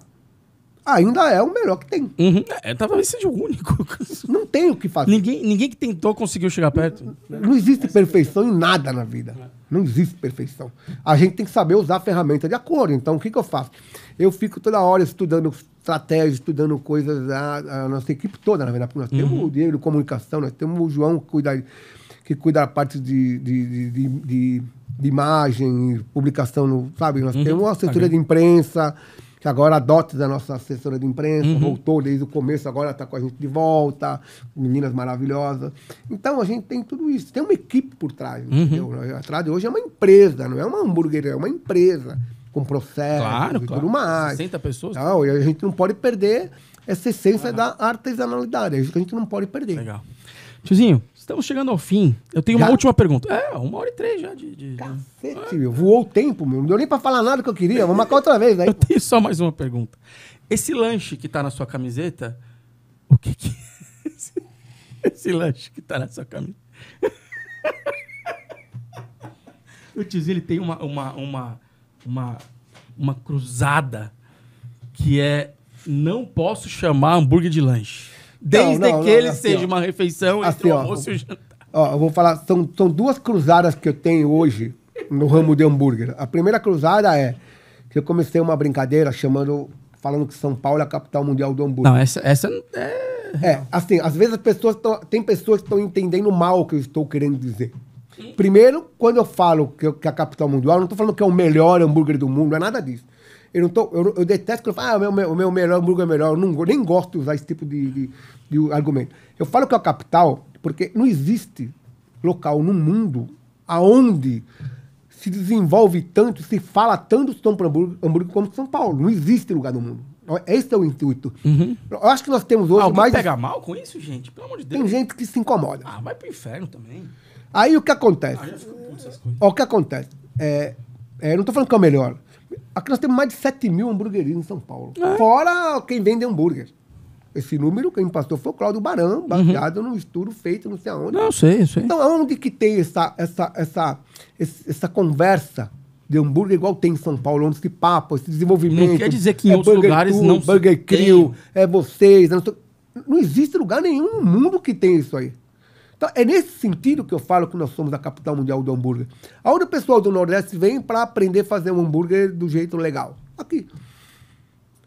B: ainda é o melhor que tem. Uhum. É, talvez seja o único. Não tem o que fazer. Ninguém, ninguém que tentou conseguiu chegar perto. Não, não existe perfeição em nada na vida. Não existe perfeição. A gente tem que saber usar a ferramenta de acordo. Então, o que, que eu faço? Eu fico toda hora estudando estratégias, estudando coisas, a, nossa equipe toda, na verdade. Nós uhum. temos o Diego de comunicação, nós temos o João que cuida que cuida da parte de, de, de, de, de imagem, publicação, no, sabe? Nós uhum. temos uma assessoria de imprensa, que agora a da nossa assessora de imprensa uhum. voltou desde o começo, agora está com a gente de volta, meninas maravilhosas. Então a gente tem tudo isso, tem uma equipe por trás, uhum. entendeu? hoje é uma empresa, não é uma hamburgueria, é uma empresa com processo, claro, tudo claro. mais. 60 pessoas. e a gente não pode perder essa essência uhum. da artesanalidade, é isso que a gente não pode perder. Legal.
A: Tiozinho, Estamos chegando ao fim. Eu tenho já? uma última pergunta. É, uma hora e três já de. de... Cacete,
B: meu. Voou o tempo, meu. Não deu nem pra falar nada que eu queria. Vamos marcar outra vez, né?
A: Eu tenho só mais uma pergunta. Esse lanche que tá na sua camiseta, o que, que é esse, esse lanche que tá na sua camiseta? o Tizinho, ele tem uma, uma, uma, uma, uma cruzada que é não posso chamar hambúrguer de lanche. Desde não, não, que ele assim, seja uma refeição assim, entre o almoço ó, e o jantar.
B: Ó, eu vou falar, são, são duas cruzadas que eu tenho hoje no ramo de hambúrguer. A primeira cruzada é que eu comecei uma brincadeira chamando, falando que São Paulo é a capital mundial do hambúrguer. Não, essa, essa é... É, assim, às vezes as pessoas tão, tem pessoas que estão entendendo mal o que eu estou querendo dizer. Primeiro, quando eu falo que, eu, que é a capital mundial, não estou falando que é o melhor hambúrguer do mundo, não é nada disso. Eu, não tô, eu, eu detesto quando eu falo, ah, o meu, meu melhor hambúrguer é melhor. Eu não, nem gosto de usar esse tipo de, de, de argumento. Eu falo que é a capital porque não existe local no mundo aonde se desenvolve tanto, se fala tanto sobre hambúrguer, hambúrguer como São Paulo. Não existe lugar no mundo. Esse é o intuito. Uhum. Eu acho que nós temos hoje Alguém mais. pega mal
A: com isso, gente? Pelo amor de Deus. Tem gente que se incomoda. Ah, vai pro inferno também.
B: Aí o que acontece?
A: Ah,
B: Ó, o que acontece? É, é, não tô falando que é o melhor. Aqui nós temos mais de 7 mil hamburguerias em São Paulo. É. Fora quem vende hambúrguer. Esse número, quem passou foi o Cláudio Barão, uhum. baseado uhum. num estudo feito não sei aonde. Não, sei, sei. Então, aonde que tem essa, essa, essa, essa conversa de hambúrguer igual tem em São Paulo, onde se papo, esse desenvolvimento. Não quer dizer que em é outros Burger lugares Tour, não Burger Crew, é vocês. É não, não existe lugar nenhum no mundo que tem isso aí. Então, é nesse sentido que eu falo que nós somos a capital mundial do hambúrguer. Aonde o pessoal do Nordeste vem para aprender a fazer um hambúrguer do jeito legal? Aqui.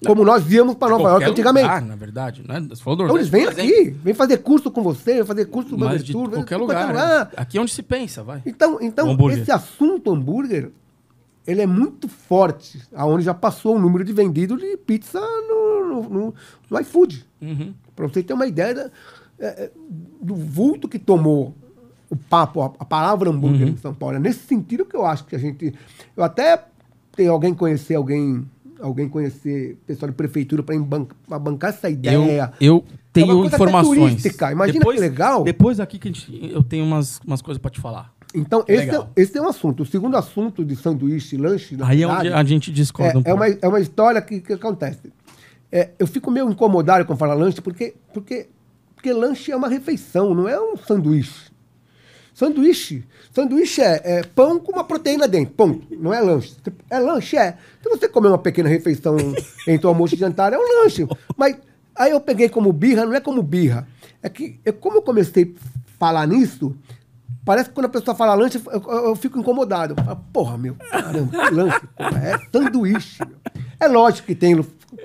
B: Como nós íamos para Nova York antigamente. Ah, na
A: verdade. Né? Então, eles vêm é aqui,
B: vêm fazer curso com você, vêm fazer curso do Mas de qualquer lugar.
A: É. Aqui é onde se pensa, vai. Então,
B: então esse assunto hambúrguer, ele é muito forte, aonde já passou o número de vendidos de pizza no, no, no, no iFood. Uhum. Para você ter uma ideia... Da, é, é, do vulto que tomou o papo, a, a palavra hambúrguer uhum. em São Paulo. É nesse sentido que eu acho que a gente. Eu até tenho alguém conhecer alguém. Alguém conhecer pessoal de prefeitura para banca, bancar essa ideia. Eu, eu tenho é uma coisa informações. Imagina depois, que legal.
A: Depois aqui que gente, eu tenho umas, umas coisas para te falar. Então, é esse é,
B: esse é, um assunto. O segundo assunto de sanduíche, lanche.
A: Aí verdade, é onde a gente discorda. É, um é, uma,
B: é uma história que, que acontece. É, eu fico meio incomodado quando falo lanche, porque, porque porque lanche é uma refeição, não é um sanduíche. Sanduíche, sanduíche é, é pão com uma proteína dentro, ponto. Não é lanche. É lanche, é. Se então, você comer uma pequena refeição entre o almoço e jantar, é um lanche. Mas aí eu peguei como birra, não é como birra. É que, eu, como eu comecei a falar nisso, Parece que quando a pessoa fala lanche, eu, eu, eu fico incomodado. Eu falo, porra, meu, caramba, que lanche? Porra, é sanduíche. Meu. É lógico que tem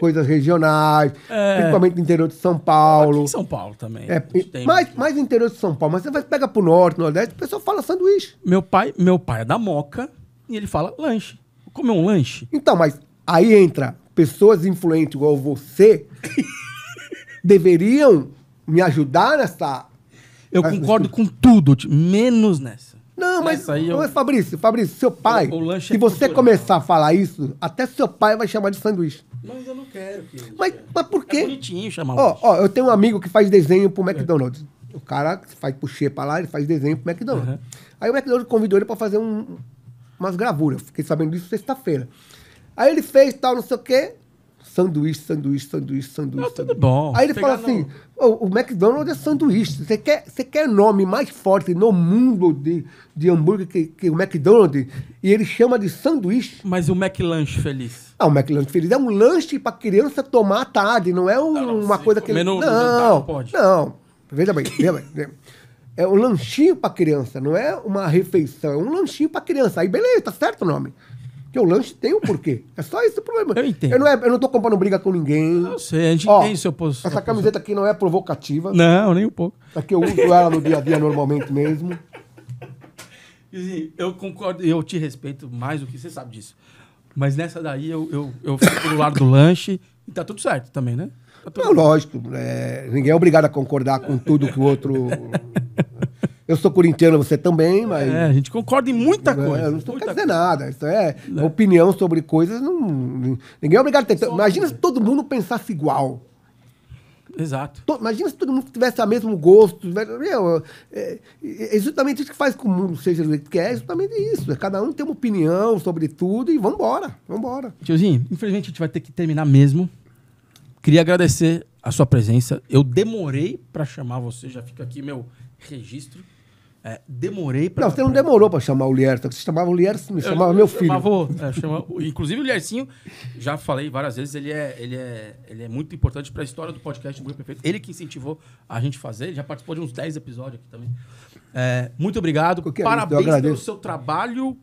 B: coisas regionais, é... principalmente no interior de São Paulo. Aqui em São Paulo também. É, mais, mais interior de São Paulo. Mas você vai pega pro norte, nordeste, o pessoal fala sanduíche. Meu pai, meu pai é da Moca e ele fala lanche. Comer um lanche? Então, mas aí entra pessoas influentes igual você deveriam me ajudar nessa. Eu concordo com tudo, menos nessa. Não, mas, aí eu- mas Fabrício, Fabrício, seu pai, O- o lanche é se é você cultural. começar a falar isso, até seu pai vai chamar de sanduíche.
A: Mas eu não quero que. Mas, mas por É quê? bonitinho chamar Ó,
B: ó, eu tenho um amigo que faz desenho pro McDonald's. O cara faz puxê pra lá, ele faz desenho pro McDonald's. Aí o McDonald's convidou ele pra fazer um- umas gravuras. Fiquei sabendo disso sexta-feira. Aí ele fez tal, não sei o quê sanduíche, sanduíche, sanduíche, sanduíche. Não, tudo bom. Aí ele fala assim: no... o McDonald's é sanduíche. Você quer, você quer nome mais forte no mundo de, de hambúrguer que, que o McDonald's? E ele chama de sanduíche.
A: Mas o McLanche feliz.
B: Ah, o McLanche feliz é um lanche para criança tomar à tarde, não é um, não, não, uma coisa que ele. Não, não, pode. não. Veja bem, veja bem. Veja bem. É um lanchinho para criança, não é uma refeição, é um lanchinho para criança. Aí beleza, tá certo o nome. Porque o lanche tem um porquê. É só esse o problema. Eu entendo. Eu não, é, eu não tô comprando briga com ninguém. Não sei, a gente Ó, tem seu posição. Essa camiseta aqui não é provocativa. Não, nem um pouco. É que eu uso ela no dia a dia normalmente mesmo.
A: Eu concordo, eu te respeito mais do que você sabe disso. Mas nessa daí eu, eu, eu fico do lado do lanche e tá tudo certo
B: também, né? Tá tudo... Não, lógico. É, ninguém é obrigado a concordar com tudo que o outro Eu sou corintiano, você também, é, mas. É, a gente concorda em muita
A: coisa. coisa. Eu não estou
B: querendo dizer nada. Isso é né. opinião sobre coisas. Não, ninguém é obrigado a ter. Imagina se todo mundo pensasse igual. Exato. imagina se todo mundo tivesse o mesmo gosto. Meu, é, é, justamente isso que faz com o mundo seja o que quer. é justamente é isso. É cada um tem uma opinião sobre tudo e vambora, vambora.
A: Tiozinho, infelizmente a gente vai ter que terminar mesmo. Queria agradecer a sua presença. Eu demorei para chamar você, já fica aqui meu registro. É, demorei pra. Não, você não demorou pra
B: chamar o Lierto. Você chamava o Lierto, me chamava eu, meu filho. Chamava, é, chamava,
A: inclusive, o Liercinho, já falei várias vezes, ele é, ele é, ele é muito importante para a história do podcast do Grupo Perfeito. Ele que incentivou a gente fazer, ele já participou de uns 10 episódios aqui também. É, muito obrigado. Qualquer Parabéns pelo seu trabalho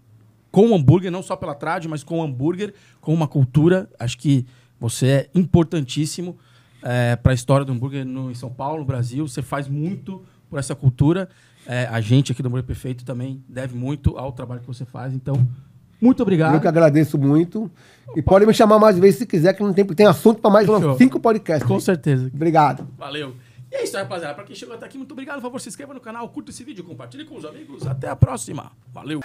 A: com o hambúrguer, não só pela trade, mas com o hambúrguer, com uma cultura. Acho que você é importantíssimo é, para a história do hambúrguer no, em São Paulo, no Brasil. Você faz muito por essa cultura. É, a gente aqui do Amor é Perfeito também deve muito ao trabalho que você faz. Então, muito obrigado. Eu que
B: agradeço muito. E Opa. pode me chamar mais vezes se quiser, que não tem, tem assunto para mais Fechou. cinco podcasts. Com certeza. Obrigado.
A: Valeu. E é isso, rapaziada. Para quem chegou até aqui, muito obrigado. Por favor, se inscreva no canal, curta esse vídeo, compartilhe com os amigos. Até a próxima. Valeu.